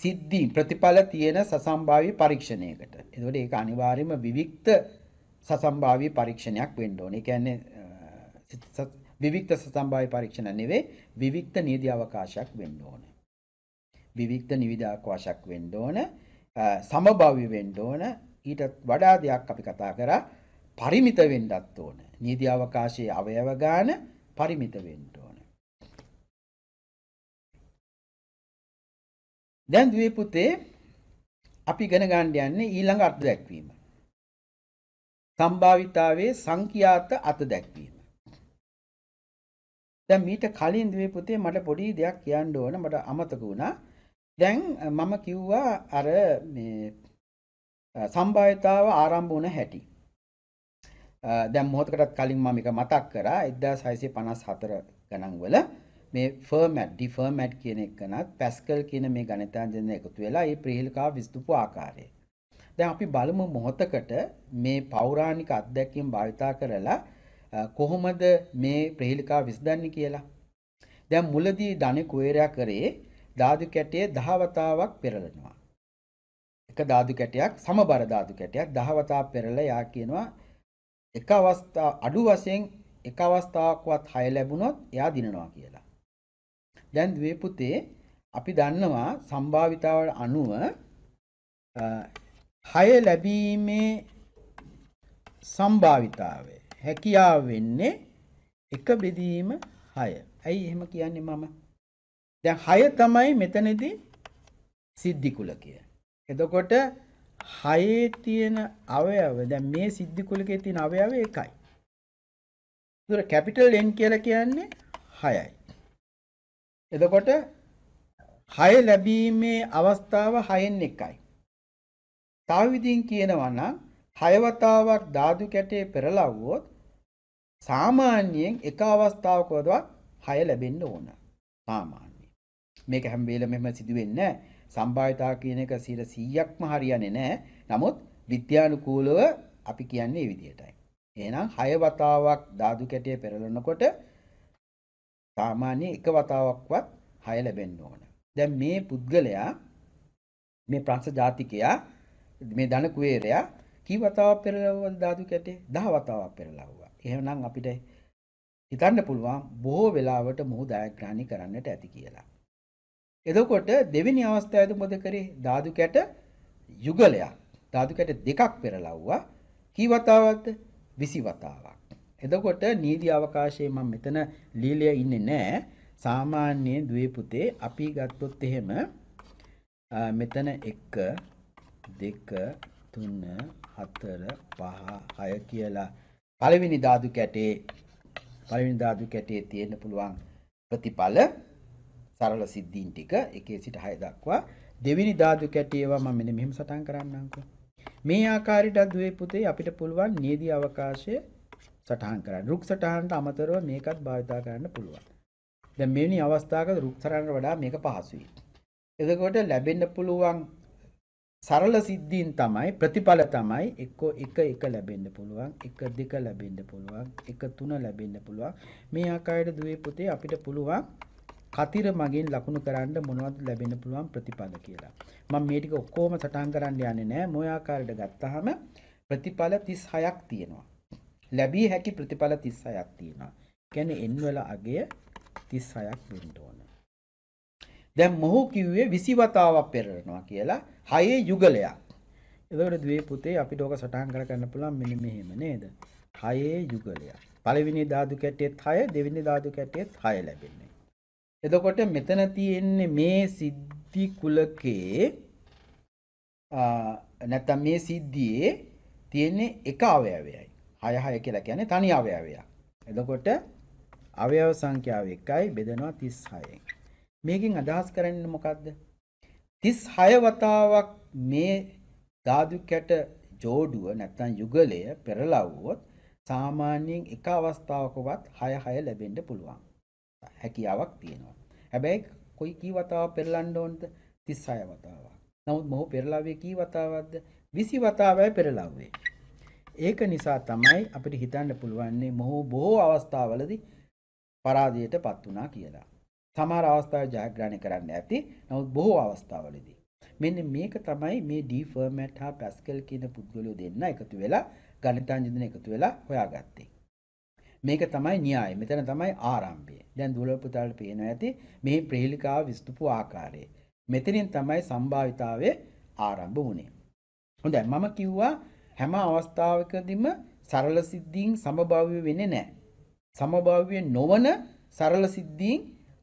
A: සිද්ධි ප්‍රතිඵල තියෙන සසම්භාවී පරීක්ෂණයකට. එතකොට ඒක අනිවාර්යයෙන්ම විවික්ත සසම්භාවී පරීක්ෂණයක් වෙන්න ඕනේ. ඒ කියන්නේ විවික්ත සසම්භාවී පරීක්ෂණ නෙවෙයි විවික්ත නියති අවකාශයක් වෙන්න ඕනේ. විවික්ත නිවිදාකවාශයක් වෙන්න ඕන සමභාවි වෙන්න ඕන ඊටත් වඩා දෙයක් අපි කතා කරා පරිමිත වෙන්නත් ඕන නීති අවකාශයේ අවයව ගාන පරිමිත වෙන්න දැන් දුවේ පුතේ අපි ඉගෙන ගන්න යන්නේ ඊළඟ අර්ථ දැක්වීම. සම්භාවිතාවේ සංඛ්‍යාත අත දැක්වීම. දැන් මීට කලින් දුවේ පුතේ මට පොඩි දෙයක් කියන්න ඕන මට අමතක වුණා. දැන් මම කිව්වා අර මේ සම්භාවිතාව ආරම්භ වුණ හැටි. දැන් මොහොතකටත් කලින් මම එක මතක් කරා 1654 ගණන් වල මේ ෆර්මැට් ඩිෆර්මැට් කියන එකනත් පැස්කල් කියන මේ ගණිතාංජන එකතු වෙලා ඒ ප්‍රහේලිකාව විස්තුපු ආකාරය. දැන් අපි බලමු මොහොතකට මේ පෞරාණික අත්දැකීම් භාවිතා කරලා කොහොමද මේ ප්‍රහේලිකාව විසඳන්නේ කියලා. දැන් මුලදී ධනෙ කුවේරයා කරේ ධාතු කැටයේ 10 වතාවක් පෙරලනවා. එක ධාතු කැටයක් සමබර ධාතු කැටයක් දහවතා පෙරල යා කියනවා එක අවස්ථා අඩු වශයෙන් එක අවස්ථාවක්වත් හය ලැබුණොත් එයා දිනනවා කියලා. දැන් දවපුතේ අපි දන්නවා සම්භාවිතාවට අනුව හය ලැබීමේ සම්භාවිතාවේ හැකියාව වෙන්නේ එක බෙදීම හය ඇයි එහෙම කියන්නේ මම දැන් හය තමයි මෙතනදී සිද්ධිකුලකය එතකොට හයේ තියෙන අවයව දැන් මේ සිද්ධිකුලකේ තියෙන අවයව එකයි දුර කැපිටල් N කියලා කියන්නේ හයයි එතකොට 6 ලැබීමේ අවස්ථාව 6න් එකයි. තව විදිහින් කියනවා නම් 6 වතාවක් ධාතු කැටේ පෙරලවුවොත් සාමාන්‍යයෙන් එක අවස්ථාවකවත් 6 ලැබෙන්න ඕන. සාමාන්‍යයෙන්. මේක හැම වෙලෙම එහෙම සිදුවෙන්නේ නැහැ. සම්භාවිතා කියන එක 100%ක්ම හරියන්නේ නැහැ. නමුත් විද්‍යානුකූලව අපි කියන්නේ මේ විදිහටයි. එහෙනම් 6 වතාවක් ධාතු කැටේ පෙරලනකොට සාමාන්‍ය එක වතාවක්වත් හය ලැබෙන්න ඕන. දැන් මේ පුද්ගලයා මේ ප්‍රංශ ජාතිකයා මේ ධන කුවේරයා කී වතාවක් පෙරලවුවද ධාතු කැටේ? 10 වතාවක් පෙරලවුවා. එහෙනම් අපිට හිතන්න පුළුවන් බොහෝ වෙලාවට මොහු දායග්‍රහණි කරන්නට ඇති කියලා. එතකොට දෙවෙනි අවස්ථාවේදී මොකද කරේ? ධාතු කැට යුගලයක්. ධාතු කැට දෙකක් පෙරලවුවා. කී වතාවක්ද? 20 වතාවක්. එතකොට නීති අවකාශයේ මම මෙතන ලීලය ඉන්නේ නැහැ. සාමාන්‍යයෙන් දුවේ පුතේ අපි ගත්තොත් එහෙම මෙතන 1 2 3 4 5 6 කියලා පළවෙනි ධාතු කැටේ පළවෙනි ධාතු කැටේ තියෙන්න පුළුවන් ප්‍රතිඵල සරල සිද්ධීන් ටික 1 සිට 6 දක්වා දෙවෙනි ධාතු කැටේවා මම මෙන්න මෙහෙම සටහන් කරන්නම්කෝ මේ ආකාරයට දුවේ පුතේ අපිට පුළුවන් නියදී අවකාශයේ සටහන් කරන්න. රුක් සටහනට අමතරව මේකත් භාවිතා කරන්න පුළුවන්. දැන් මෙවැනි අවස්ථාවක රුක් සටහනට වඩා මේක පහසුයි. එතකොට ලැබෙන්න පුළුවන් සරල සිද්ධීන් තමයි ප්‍රතිඵල තමයි එක්කෝ එක එක ලැබෙන්න පුළුවන් එක දෙක ලැබෙන්න පුළුවන් එක තුන ලැබෙන්න පුළුවන් මේ ආකාරයට දුවේ පුතේ අපිට පුළුවන් කතිර මගින් ලකුණු කරන්න මොනවද ලැබෙන්න පුළුවන් ප්‍රතිඵල කියලා. මම මේ ටික ඔක්කොම සටහන් කරන්න යන්නේ නැහැ. මොය ආකාරයට ගත්තාම ප්‍රතිඵල 36ක් තියෙනවා. ලැබිය හැකි ප්‍රතිඵල 36ක් තියෙනවා. කියන්නේ n වල අගය 36ක් වෙන්න ඕන. දැන් මොහු කිව්වේ 20 වතාවක් පෙරලනවා කියලා හයේ යුගලයක්. එතකොට දුවේ පුතේ අපිට ඕක සටහන් කරගන්න පුළුවන් මෙන්න මෙහෙම නේද? හයේ යුගලයක්. පළවෙනි ධාතු කැටයේත් 6, දෙවෙනි ධාතු කැටයේත් 6 ලැබෙන්නේ. එතකොට මෙතන තියෙන්නේ මේ සිද්ධි කුලකේ නැත්නම් මේ සිද්ධියේ තියෙන්නේ එක අවයවයයි. 6 6 කියලා කියන්නේ තනි අවයවයක්. එතකොට අවයව සංඛ්‍යාව 1යි බෙදනවා 36ෙන්. මේකෙන් අදහස් කරන්නේ මොකද්ද? 36 වතාවක් මේ ධාතු කැට جوړුව නැත්නම් යුගලය පෙරලවුවොත් සාමාන්‍යයෙන් එක අවස්ථාවකවත් 6 6 ලැබෙන්න පුළුවන්. හැකියාවක් තියෙනවා. හැබැයි කොයි කී වතාවක් පෙරලන්න ඕනද? 36 වතාවක්. නමුත් මොහු පෙරලාවේ කී වතාවක්ද? 20 වතාවයි පෙරලාවේ. ඒක නිසා තමයි අපිට හිතන්න පුළුවන්නේ මොහු බොහෝ අවස්ථාවලදී පරාදයට පත් වුණා කියලා. සමහර අවස්ථා ජයග්‍රහණය කරන්න ඇති. නමුත් බොහෝ අවස්ථාවලදී මෙන්න මේක තමයි මේ D format හා Pascal කියන පුද්ගලයෝ දෙන්න එකතු වෙලා ගණිතාංජන එකතු වෙලා හොයාගත්තේ. මේක තමයි න්‍යාය. මෙතන තමයි ආරම්භය. දැන් දුර්ලභ පුතාලට පේනවා ඇති මේ ප්‍රහේලිකාව විස්තපු ආකාරය. මෙතනින් තමයි සම්භාවිතාවේ ආරම්භ වුණේ. හොඳයි මම කිව්වා හැම අවස්ථාවකදීම සරල සිද්ධීන් සමභාව්‍ය වෙන්නේ නැහැ. සමභාව්‍ය නොවන සරල සිද්ධීන්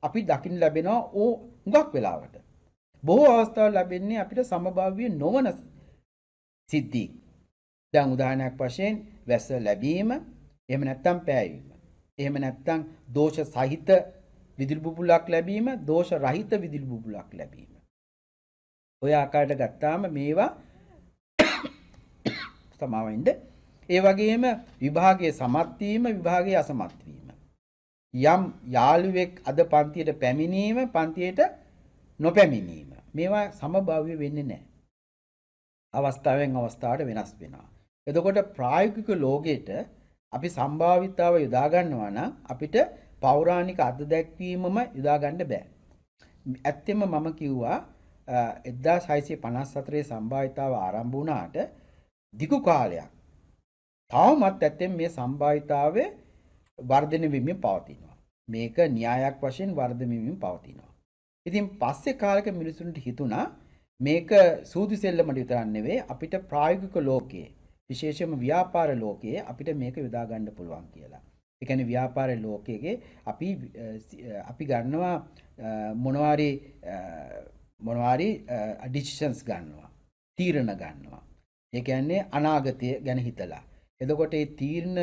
A: අපි දකින්න ලැබෙනවා ඕ හුඟක් වෙලාවට. බොහෝ අවස්ථාවල ලැබෙන්නේ අපිට සමභාව්‍ය නොවන සිද්ධීන්. දැන් උදාහරණයක් වශයෙන් වැස්ස ලැබීම, එහෙම නැත්නම් පෑවීම. එහෙම නැත්නම් දෝෂ සහිත විදුලි බුබුලක් ලැබීම, දෝෂ රහිත විදුලි බුබුලක් ලැබීම. ඔය ආකාරයට ගත්තාම මේවා සමාව වෙන්න. ඒ වගේම විභාගයේ සමත් වීම විභාගයේ අසමත් වීම. යම් යාළුවෙක් අද පන්තියට පැමිණීම පන්තියට නොපැමිණීම. මේවා සමභාව්‍ය වෙන්නේ නැහැ. අවස්ථාවෙන් අවස්ථාවට වෙනස් වෙනවා. එතකොට ප්‍රායෝගික ලෝකයට අපි සම්භාවිතාව යොදා ගන්නවා නම් අපිට පෞරාණික අත්දැකීමම යොදා ගන්න බෑ. ඇත්තෙම මම කිව්වා 1654 සම්භාවිතාව ආරම්භ වුණාට දිගු කාලයක් තවමත් ඇත්තෙන් මේ සම්භාවිතාවේ වර්ධනය වෙමින් පවතිනවා. මේක න්‍යායක් වශයෙන් වර්ධනය වෙමින් පවතිනවා. ඉතින් පස්සේ කාලෙක මිනිසුන්ට හිතුණා මේක සූදි සෙල්ලමට විතරක් නෙවෙයි අපිට ප්‍රායෝගික ලෝකයේ විශේෂයෙන්ම ව්‍යාපාර ලෝකයේ අපිට මේක යොදා ගන්න පුළුවන් කියලා. ඒ කියන්නේ ව්‍යාපාර ලෝකයේ අපි අපි ගන්නවා මොනවාරි මොනවාරි ඩිසිෂන්ස් ගන්නවා. තීරණ ගන්නවා. ඒ කියන්නේ අනාගතය ගැන හිතලා. එතකොට මේ තීරණ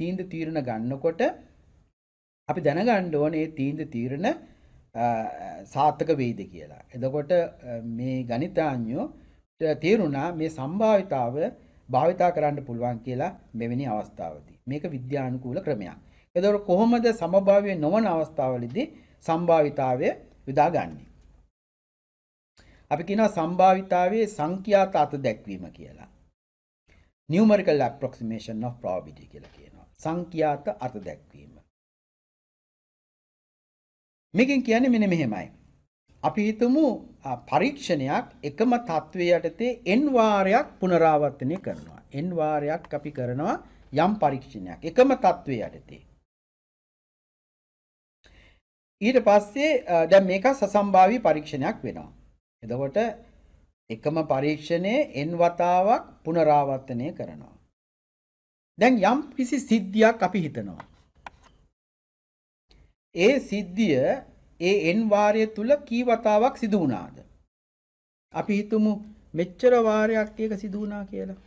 A: තීන්ද තීරණ ගන්නකොට අපි දැනගන්න ඕනේ මේ තීන්ද තීරණ සාර්ථක වෙයිද කියලා. එතකොට මේ ගණිතාඥයෝ තේරුණා මේ සම්භාවිතාව භාවිතා කරන්න පුළුවන් කියලා මෙවැනි අවස්ථාවදී. මේක විද්‍යානුකූල ක්‍රමයක්. එතකොට කොහොමද සමභාවය නොවන අවස්ථාවලදී සම්භාවිතාවය යොදාගන්නේ? අපි කියනවා සම්භාවිතාවයේ සංඛ්‍යාත අත දැක්වීම කියලා. numerical approximation of probability කියලා කියනවා. සංඛ්‍යාත අත දැක්වීම. මේකෙන් කියන්නේ මෙන්න මෙහෙමයි. අපි හිතමු පරීක්ෂණයක් එකම තත්ත්වය යටතේ n වාරයක් පුනරාවර්තනය කරනවා. n වාරයක් අපි කරනවා යම් පරීක්ෂණයක් එකම තත්ත්වය යටතේ. ඊට පස්සේ දැන් මේක සසම්භාවී පරීක්ෂණයක් වෙනවා. එතකොට එකම පරීක්ෂණය එන් වතාවක් පුනරාවර්තනය කරනවා. දැන් යම් කිසි සිද්ධියක් අපි හිතනවා. ඒ සිද්ධිය ඒ එන් වාරය තුල කී වතාවක් සිදු වුණාද? අපි හිතමු මෙච්චර වාරයක් ඒක සිදු වුණා කියලා.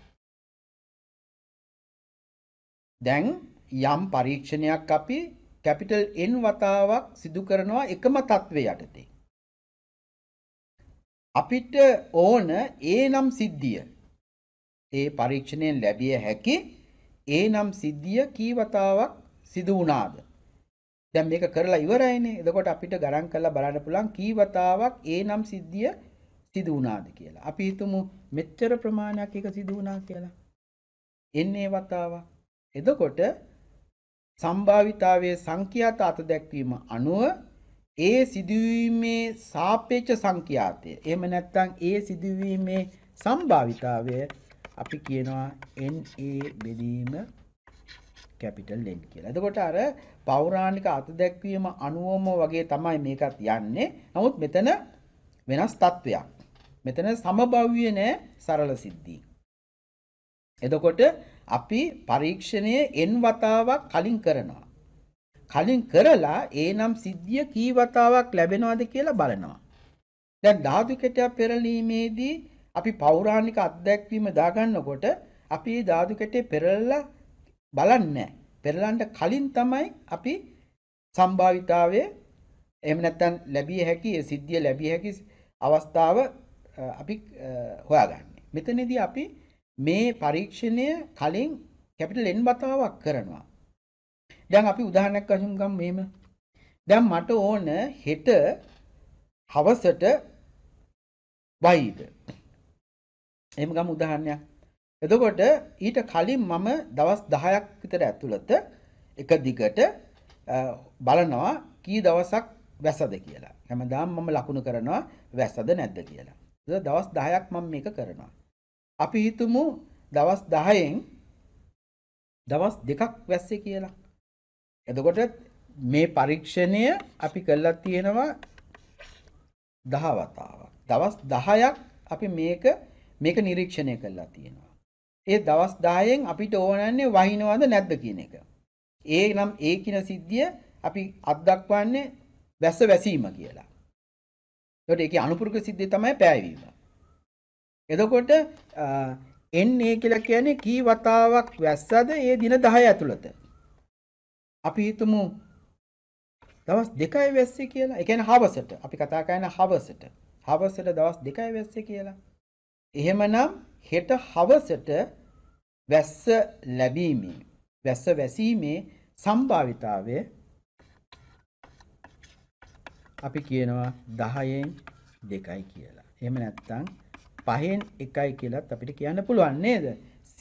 A: දැන් යම් පරීක්ෂණයක් අපි කැපිටල් N වතාවක් සිදු කරනවා එකම තත්ත්වයේ යටතේ. අපිට ඕන ඒ නම් සිද්ධිය ඒ පරීක්ෂණයෙන් ලැබිය හැකි ඒ නම් සිද්ධිය කීවතාවක් සිදු වුණාද දැන් මේක කරලා ඉවරයිනේ එතකොට අපිට ගණන් කරලා බලන්න පුළුවන් කීවතාවක් ඒ නම් සිද්ධිය සිදු වුණාද කියලා අපි හිතමු මෙච්චර ප්‍රමාණයක් එක සිදු වුණා කියලා එන්නේ වතාවක් එතකොට සම්භාවිතාවයේ සංඛ්‍යාත අත දැක්වීම අනුව ඒ සිදුවීමේ සාපේක්ෂ සංඛ්‍යාතය. එහෙම නැත්නම් ඒ සිදුවීමේ සම්භාවිතාවය අපි කියනවා NA බෙදීම කැපිටල් N කියලා. එතකොට අර පෞරාණික අතදැක්වීම අනුවම වගේ තමයි මේකත් යන්නේ. නමුත් මෙතන වෙනස් තත්වයක්. මෙතන සමභව්‍ය නෑ සරල සිද්ධි. එතකොට අපි පරීක්ෂණය N වතාවක් කලින් කරනවා. කලින් කරලා ඒ නම් සිද්ධිය කී වතාවක් ලැබෙනවද කියලා බලනවා. දැන් ධාතු කැටයක් පෙරලීමේදී අපි පෞරාණික අත්දැකීම දාගන්නකොට අපි මේ ධාතු කැටේ පෙරලලා බලන්නේ පෙරලන්න කලින් තමයි අපි සම්භාවිතාවය එහෙම නැත්නම් ලැබිය හැකි සිද්ධිය ලැබිය හැකි අවස්ථාව අපි හොයාගන්නේ. මෙතනදී අපි මේ පරීක්ෂණය කලින් කැපිටල් N වතාවක් කරනවා. දැන් අපි උදාහරණයක් වශයෙන් ගමු මේම. දැන් මට ඕන හෙට හවසට වයිද. එහෙම ගමු උදාහරණයක්. එතකොට ඊට කලින් මම දවස් 10ක් විතර ඇතුළත එක දිගට බලනවා කී දවසක් වැසද කියලා. හැමදාම මම ලකුණු කරනවා වැසද නැද්ද කියලා. ඒක දවස් 10ක් මම මේක කරනවා. අපි හිතමු දවස් 10න් දවස් දෙකක් වැස්සේ කියලා. එතකොට මේ පරීක්ෂණය අපි කළා තියෙනවා දහ වතාවක්. දවස් 10ක් අපි මේක මේක නිරීක්ෂණය කළා තියෙනවා. ඒ දවස් 10න් අපිට ඕනන්නේ වහිනවද නැද්ද කියන එක. ඒ නම් ඒ කියන සිද්ධිය අපි අත්දක්වන්නේ වැස්ස වැසීම කියලා. එතකොට ඒකේ අනුපූරක සිද්ධිය තමයි පෑවීම. එතකොට එන්නේ කියලා කියන්නේ කී වතාවක් වැස්සද ඒ දින 10 ඇතුළත. අපි හිතමු දවස් දෙකයි වැස්සේ කියලා. ඒ කියන්නේ හවසට. අපි කතා කරන හවසට. හවසට දවස් දෙකයි වැස්සේ කියලා. එහෙමනම් හෙට හවසට වැස්ස ලැබීමේ වැස්ස වැසීමේ සම්භාවිතාවය අපි කියනවා 10න් 2යි කියලා. එහෙම නැත්නම් 5න් 1යි කියලත් අපිට කියන්න පුළුවන් නේද?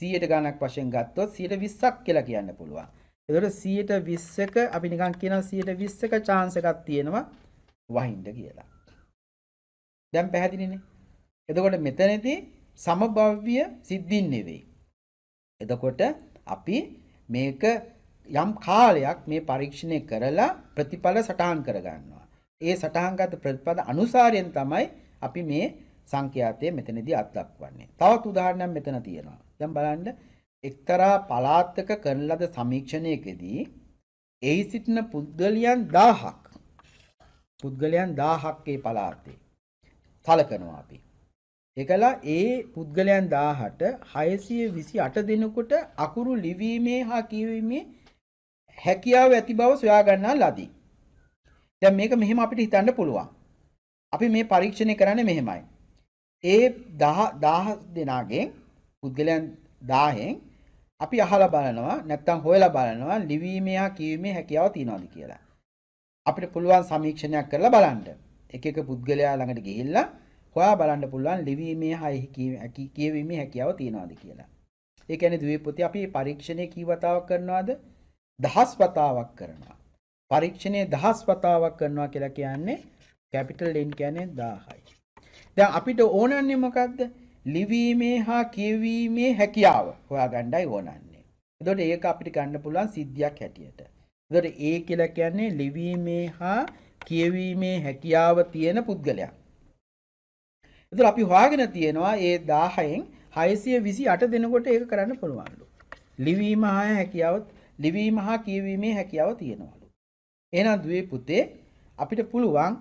A: 100ට ගණක් වශයෙන් ගත්තොත් 120ක් කියලා කියන්න පුළුවන්. එතකොට 120ක අපි නිකන් කියනවා 120ක chance එකක් තියෙනවා වහින්න කියලා. දැන් පැහැදිලිනේ. එතකොට මෙතනදී සමභව්‍ය සිද්ධින් නෙවෙයි. එතකොට අපි මේක යම් කාලයක් මේ පරීක්ෂණය කරලා ප්‍රතිඵල සටහන් කරගන්නවා. ඒ සටහන්ගත ප්‍රතිඵල අනුසාරයෙන් තමයි අපි මේ සංඛ්‍යාතය මෙතනදී අත්දක්වන්නේ. තවත් උදාහරණයක් මෙතන තියෙනවා. දැන් බලන්න එක්තරා පලාත්තක කරන ලද සමීක්ෂණයකදී එහි සිටින පුද්ගලයන් 1000ක් පුද්ගලයන් 1000ක්ේ පලාතේ සලකනවා අපි. එකලා ඒ පුද්ගලයන් 1000ට 628 දිනකට අකුරු ලිවීමේ හා කියවීමේ හැකියාව ඇති බව සොයා ගන්නා ලදී. දැන් මේක මෙහෙම අපිට හිතන්න පුළුවන්. අපි මේ පරීක්ෂණය කරන්නේ මෙහෙමයි. ඒ 10 10 දෙනාගෙන් පුද්ගලයන් 1000න් අපි අහලා බලනවා නැත්නම් හොයලා බලනවා ලිවීමේ හා කියවීමේ හැකියාව තියනවාද කියලා. අපිට පුළුවන් සමීක්ෂණයක් කරලා බලන්න. එක එක පුද්ගලයා ළඟට ගිහිල්ලා හොයා බලන්න පුළුවන් ලිවීමේ හා කියවීමේ හැකියාව තියනවාද කියලා. ඒ කියන්නේ ද්වීපපති අපි පරීක්ෂණයේ කී වතාවක් කරනවාද? දහස් වතාවක් කරනවා. පරීක්ෂණයේ දහස් වතාවක් කරනවා කියලා කියන්නේ කැපිටල් N කියන්නේ 1000යි. දැන් අපිට ඕනන්නේ මොකද්ද? ලිවීමේ හා කියවීමේ හැකියාව හොයාගණ්ඩයි ඕනන්නේ. දොට ඒක අපිට ගන්න පුළුවන් සිද්ධියක් හැටියට. දොට ඒ කියලා කියන්නේ ලිවීමේ හා කියවීමේ හැකියාව තියෙන පුද්ගලයා. එතකොට අපි හොයාගෙන තියෙනවා ඒ 10න් 628 දෙනකොට ඒක කරන්න පුළුවන්ලු. ලිවීම හා හැකියාව ලිවීම හා කියවීමේ හැකියාව තියෙනවලු. එහෙනම් දුවේ පුතේ අපිට පුළුවන්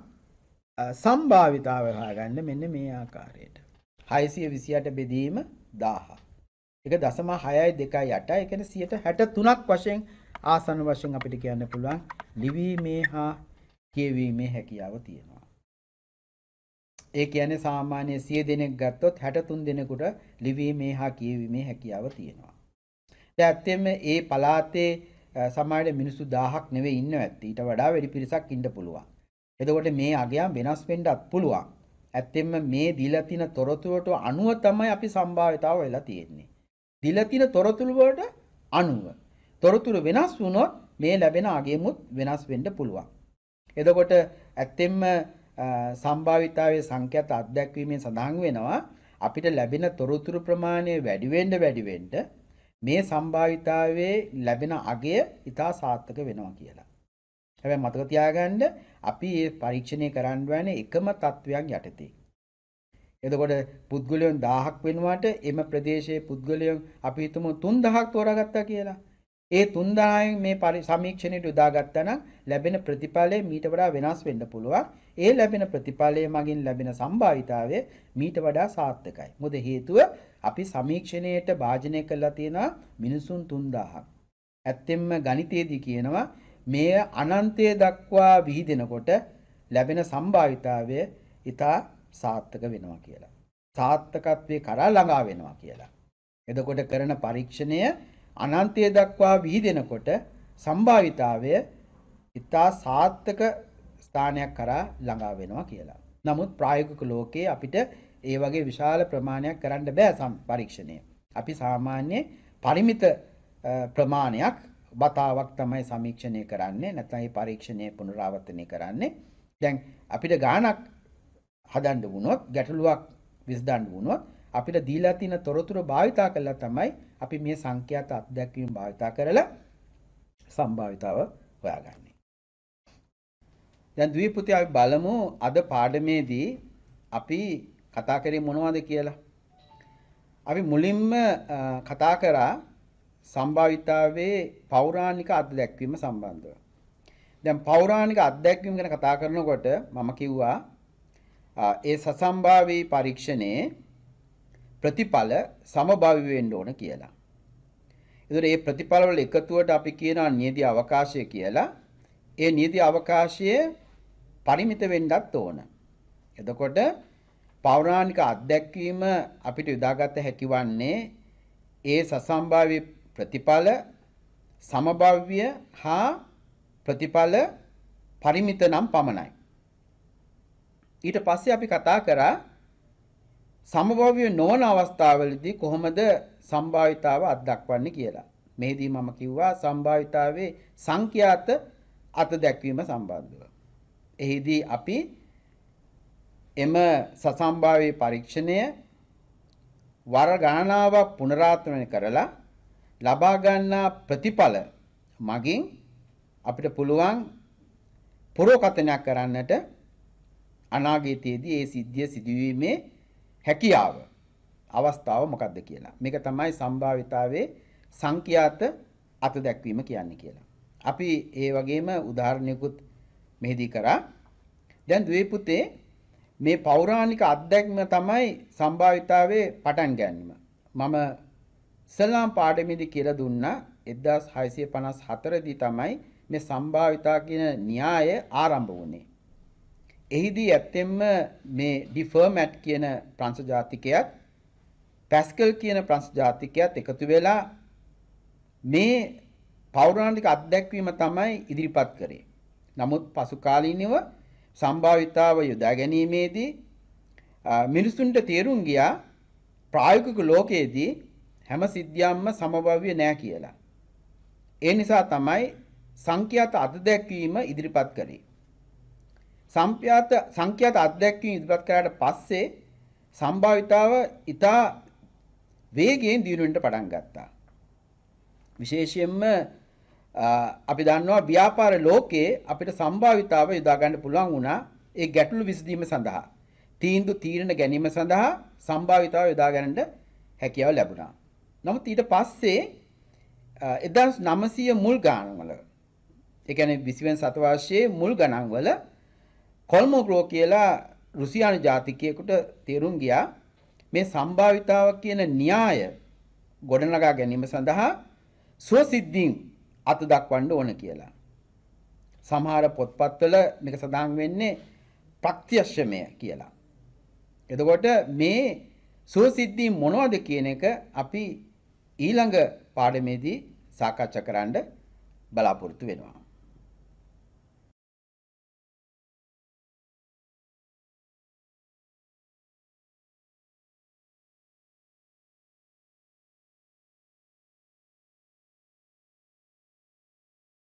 A: සම්භාවිතාව හොයාගන්න මෙන්න මේ ආකාරයට. හයසිය විසියට බෙදීම දාහ. එක දසම හයයි දෙකයි යට එකන සියට හැට තුනක් වශයෙන් ආසන වශයෙන් අපිට කියන්න පුළුවන් ලිවීමේ හා කියවීමේ හැකියාව තියෙනවා. ඒ කියන්නේ සාමාන්‍ය සිය දෙනෙක් ගත්තොත් හැට තුන් දෙනෙකුට ලිවීමේ හා කියවීමේ හැකියාව තියෙනවා. ඇත්තෙම ඒ පලාතේ සමායට මිනිස්සු දාහක් නෙවේ ඉන්න ඇත්ති ඊට වඩා වැඩි පිරිසක් ඉන්න පුළුවන්. එතකොට මේ අගයන් වෙනස් වෙන්නත් පුළුවන්. ඇත්තෙන්ම මේ දීලා තියෙන තොරතුරට අනුව තමයි අපි සම්භාවිතාව වෙලා තියෙන්නේ. දීලා තියෙන තොරතුරු වලට අනුව. තොරතුරු වෙනස් වුණොත් මේ ලැබෙන අගෙමුත් වෙනස් වෙන්න පුළුවන්. එතකොට ඇත්තෙන්ම සම්භාවිතාවේ සංඛ්‍යාත අත්දැකීමෙන් සඳහන් වෙනවා අපිට ලැබෙන තොරතුරු ප්‍රමාණය වැඩි වෙන්න වැඩි වෙන්න මේ සම්භාවිතාවේ ලැබෙන අගය ඊට සාර්ථක වෙනවා කියලා. හැබැයි මතක තියාගන්න අපි මේ පරීක්ෂණය කරන්න යන්නේ එකම තත්වයක් යටතේ. එතකොට පුද්ගලයන් 1000ක් වෙනුවට එම ප්‍රදේශයේ පුද්ගලයන් අපි හිතමු 3000ක් තෝරාගත්තා කියලා. ඒ 3000න් මේ සමීක්ෂණයට යොදාගත්තා නම් ලැබෙන ප්‍රතිඵලය මීට වඩා වෙනස් වෙන්න පුළුවන්. ඒ ලැබෙන ප්‍රතිඵලය මගින් ලැබෙන සම්භාවිතාවය මීට වඩා සාර්ථකයි. මොකද හේතුව අපි සමීක්ෂණයට භාජනය කරලා තියෙනවා මිනිසුන් 3000ක්. ඇත්තෙන්ම ගණිතයේදී කියනවා මෙය අනන්තය දක්වා විහිදෙනකොට ලැබෙන සම්භාවිතාවය ඉතා සාර්ථක වෙනවා කියලා. සාර්ථකත්වය කරා ළඟා වෙනවා කියලා. එදකොට කරන පරීක්ෂණය අනන්තය දක්වා විහිදෙනකොට සම්භාවිතාවය ඉතා සාර්ථක ස්ථානයක් කරා ළඟා වෙනවා කියලා. නමුත් ප්‍රායෝගික ලෝකයේ අපිට ඒ වගේ විශාල ප්‍රමාණයක් කරන්න බෑ පරීක්ෂණය. අපි සාමාන්‍ය පරිමිත ප්‍රමාණයක් වතාවක් තමයි සමීක්ෂණය කරන්නේ නැත්නම් මේ පරීක්ෂණය පුනරාවර්තනය කරන්නේ. දැන් අපිට ගාණක් හදන්න වුණොත් ගැටලුවක් විසඳන්න වුණොත් අපිට දීලා තියෙන තොරතුරු භාවිතා කළා තමයි අපි මේ සංඛ්‍යාත අත්දැකීම් භාවිතා කරලා සම්භාවිතාව හොයාගන්නේ. දැන් ද්විපුති අපි බලමු අද පාඩමේදී අපි කතා කරේ මොනවද කියලා. අපි මුලින්ම කතා කරා සම්භාවිතාවේ පෞරාණික අත්දැක්වීම සම්බන්ධව. දැන් පෞරාණික අත්දැක්වීම ගැන කතා කරනකොට මම කිව්වා ඒ සසම්භාවී පරීක්ෂණයේ ප්‍රතිඵල සමභාවී වෙන්න ඕන කියලා. ඒතර මේ ප්‍රතිඵලවල එකතුවට අපි කියනවා නියති අවකාශය කියලා. ඒ නියති අවකාශයේ පරිමිත වෙන්නත් ඕන. එතකොට පෞරාණික අත්දැක්වීම අපිට යොදාගත හැකි වන්නේ ඒ සසම්භාවී ප්‍රතිඵල සමභව්‍ය හා ප්‍රතිඵල පරිමිත නම් පමණයි. ඊට පස්සේ අපි කතා කරා සමභව්‍ය නොවන අවස්ථාවලදී කොහොමද සම්භාවිතාව අත්දක්වන්නේ කියලා. මෙහිදී මම කිව්වා සම්භාවිතාවේ සංඛ්‍යාත අත දැක්වීම සම්බන්ධව. එහිදී අපි එම සසම්භාවී පරීක්ෂණය වර ගණනාවක් පුනරාත්මනය කරලා ලබා ගන්නා ප්‍රතිඵල මගින් අපිට පුළුවන් පුරෝකථනයක් කරන්නට අනාගතයේදී ඒ සිද්ධිය සිදුවීමේ හැකියාව අවස්ථාව මොකක්ද කියලා. මේක තමයි සම්භාවිතාවේ සංඛ්‍යාත අත දැක්වීම කියන්නේ කියලා. අපි ඒ වගේම උදාහරණයකුත් මෙහිදී කරා. දැන් ද්වේපුතේ මේ පෞරාණික අත්දැකීම තමයි සම්භාවිතාවේ පටන් ගැනීම. මම ඉස්සල්ලාම් පාඩමේදී කියලා දුන්නා 1654 දී තමයි මේ සම්භාවිතා කියන න්‍යාය ආරම්භ වුණේ. එහිදී ඇත්තෙන්ම මේ ඩිෆර්මැට් කියන ප්‍රංශ ජාතිකයත් පැස්කල් කියන ප්‍රංශ ජාතිකයත් එකතු වෙලා මේ පෞරාණික අත්දැක්වීම තමයි ඉදිරිපත් කරේ. නමුත් පසු කාලීනව සම්භාවිතාව යොදා ගැනීමේදී මිනිසුන්ට තේරුම් ගියා ප්‍රායෝගික ලෝකයේදී හැම සිද්ධියක්ම සමබව්‍ය නෑ කියලා. ඒ නිසා තමයි සංඛ්‍යාත අත්දැකීම ඉදිරිපත් කළේ. සංඛ්‍යාත සංඛ්‍යාත අත්දැකීම ඉදිරිපත් කළාට පස්සේ සම්භාවිතාව ඊටා වේගයෙන් දියුණුවෙන්න පටන් ගත්තා. විශේෂයෙන්ම අපි දන්නවා ව්‍යාපාර ලෝකයේ අපිට සම්භාවිතාව යොදා ගන්න පුළුවන් වුණා ඒ ගැටලු විසඳීම සඳහා. තීන්දුව තීරණ ගැනීම සඳහා සම්භාවිතාව යොදා ගන්නට හැකියාව ලැබුණා. නමුත් ඊට පස්සේ 1900 මුල් ගණන්වල ඒ කියන්නේ 20 වෙනි සතවර්ෂයේ මුල් ගණන්වල කොල්මෝග්‍රෝ කියලා රුසියානු ජාතිකයෙකුට තේරුම් ගියා මේ සම්භාවිතාව කියන න්‍යාය ගොඩනගා ගැනීම සඳහා ස්වසිද්ධීන් අත දක්වන්න ඕන කියලා. සමහර පොත්පත්වල මේක සඳහන් වෙන්නේ ප්‍රත්‍යක්ෂමය කියලා. එතකොට මේ සුවසිද්ධී මොනවද කියන එක අපි ඊළඟ පාඩමේදී සාකච්ඡා කරන්න බලාපොරොත්තු වෙනවා.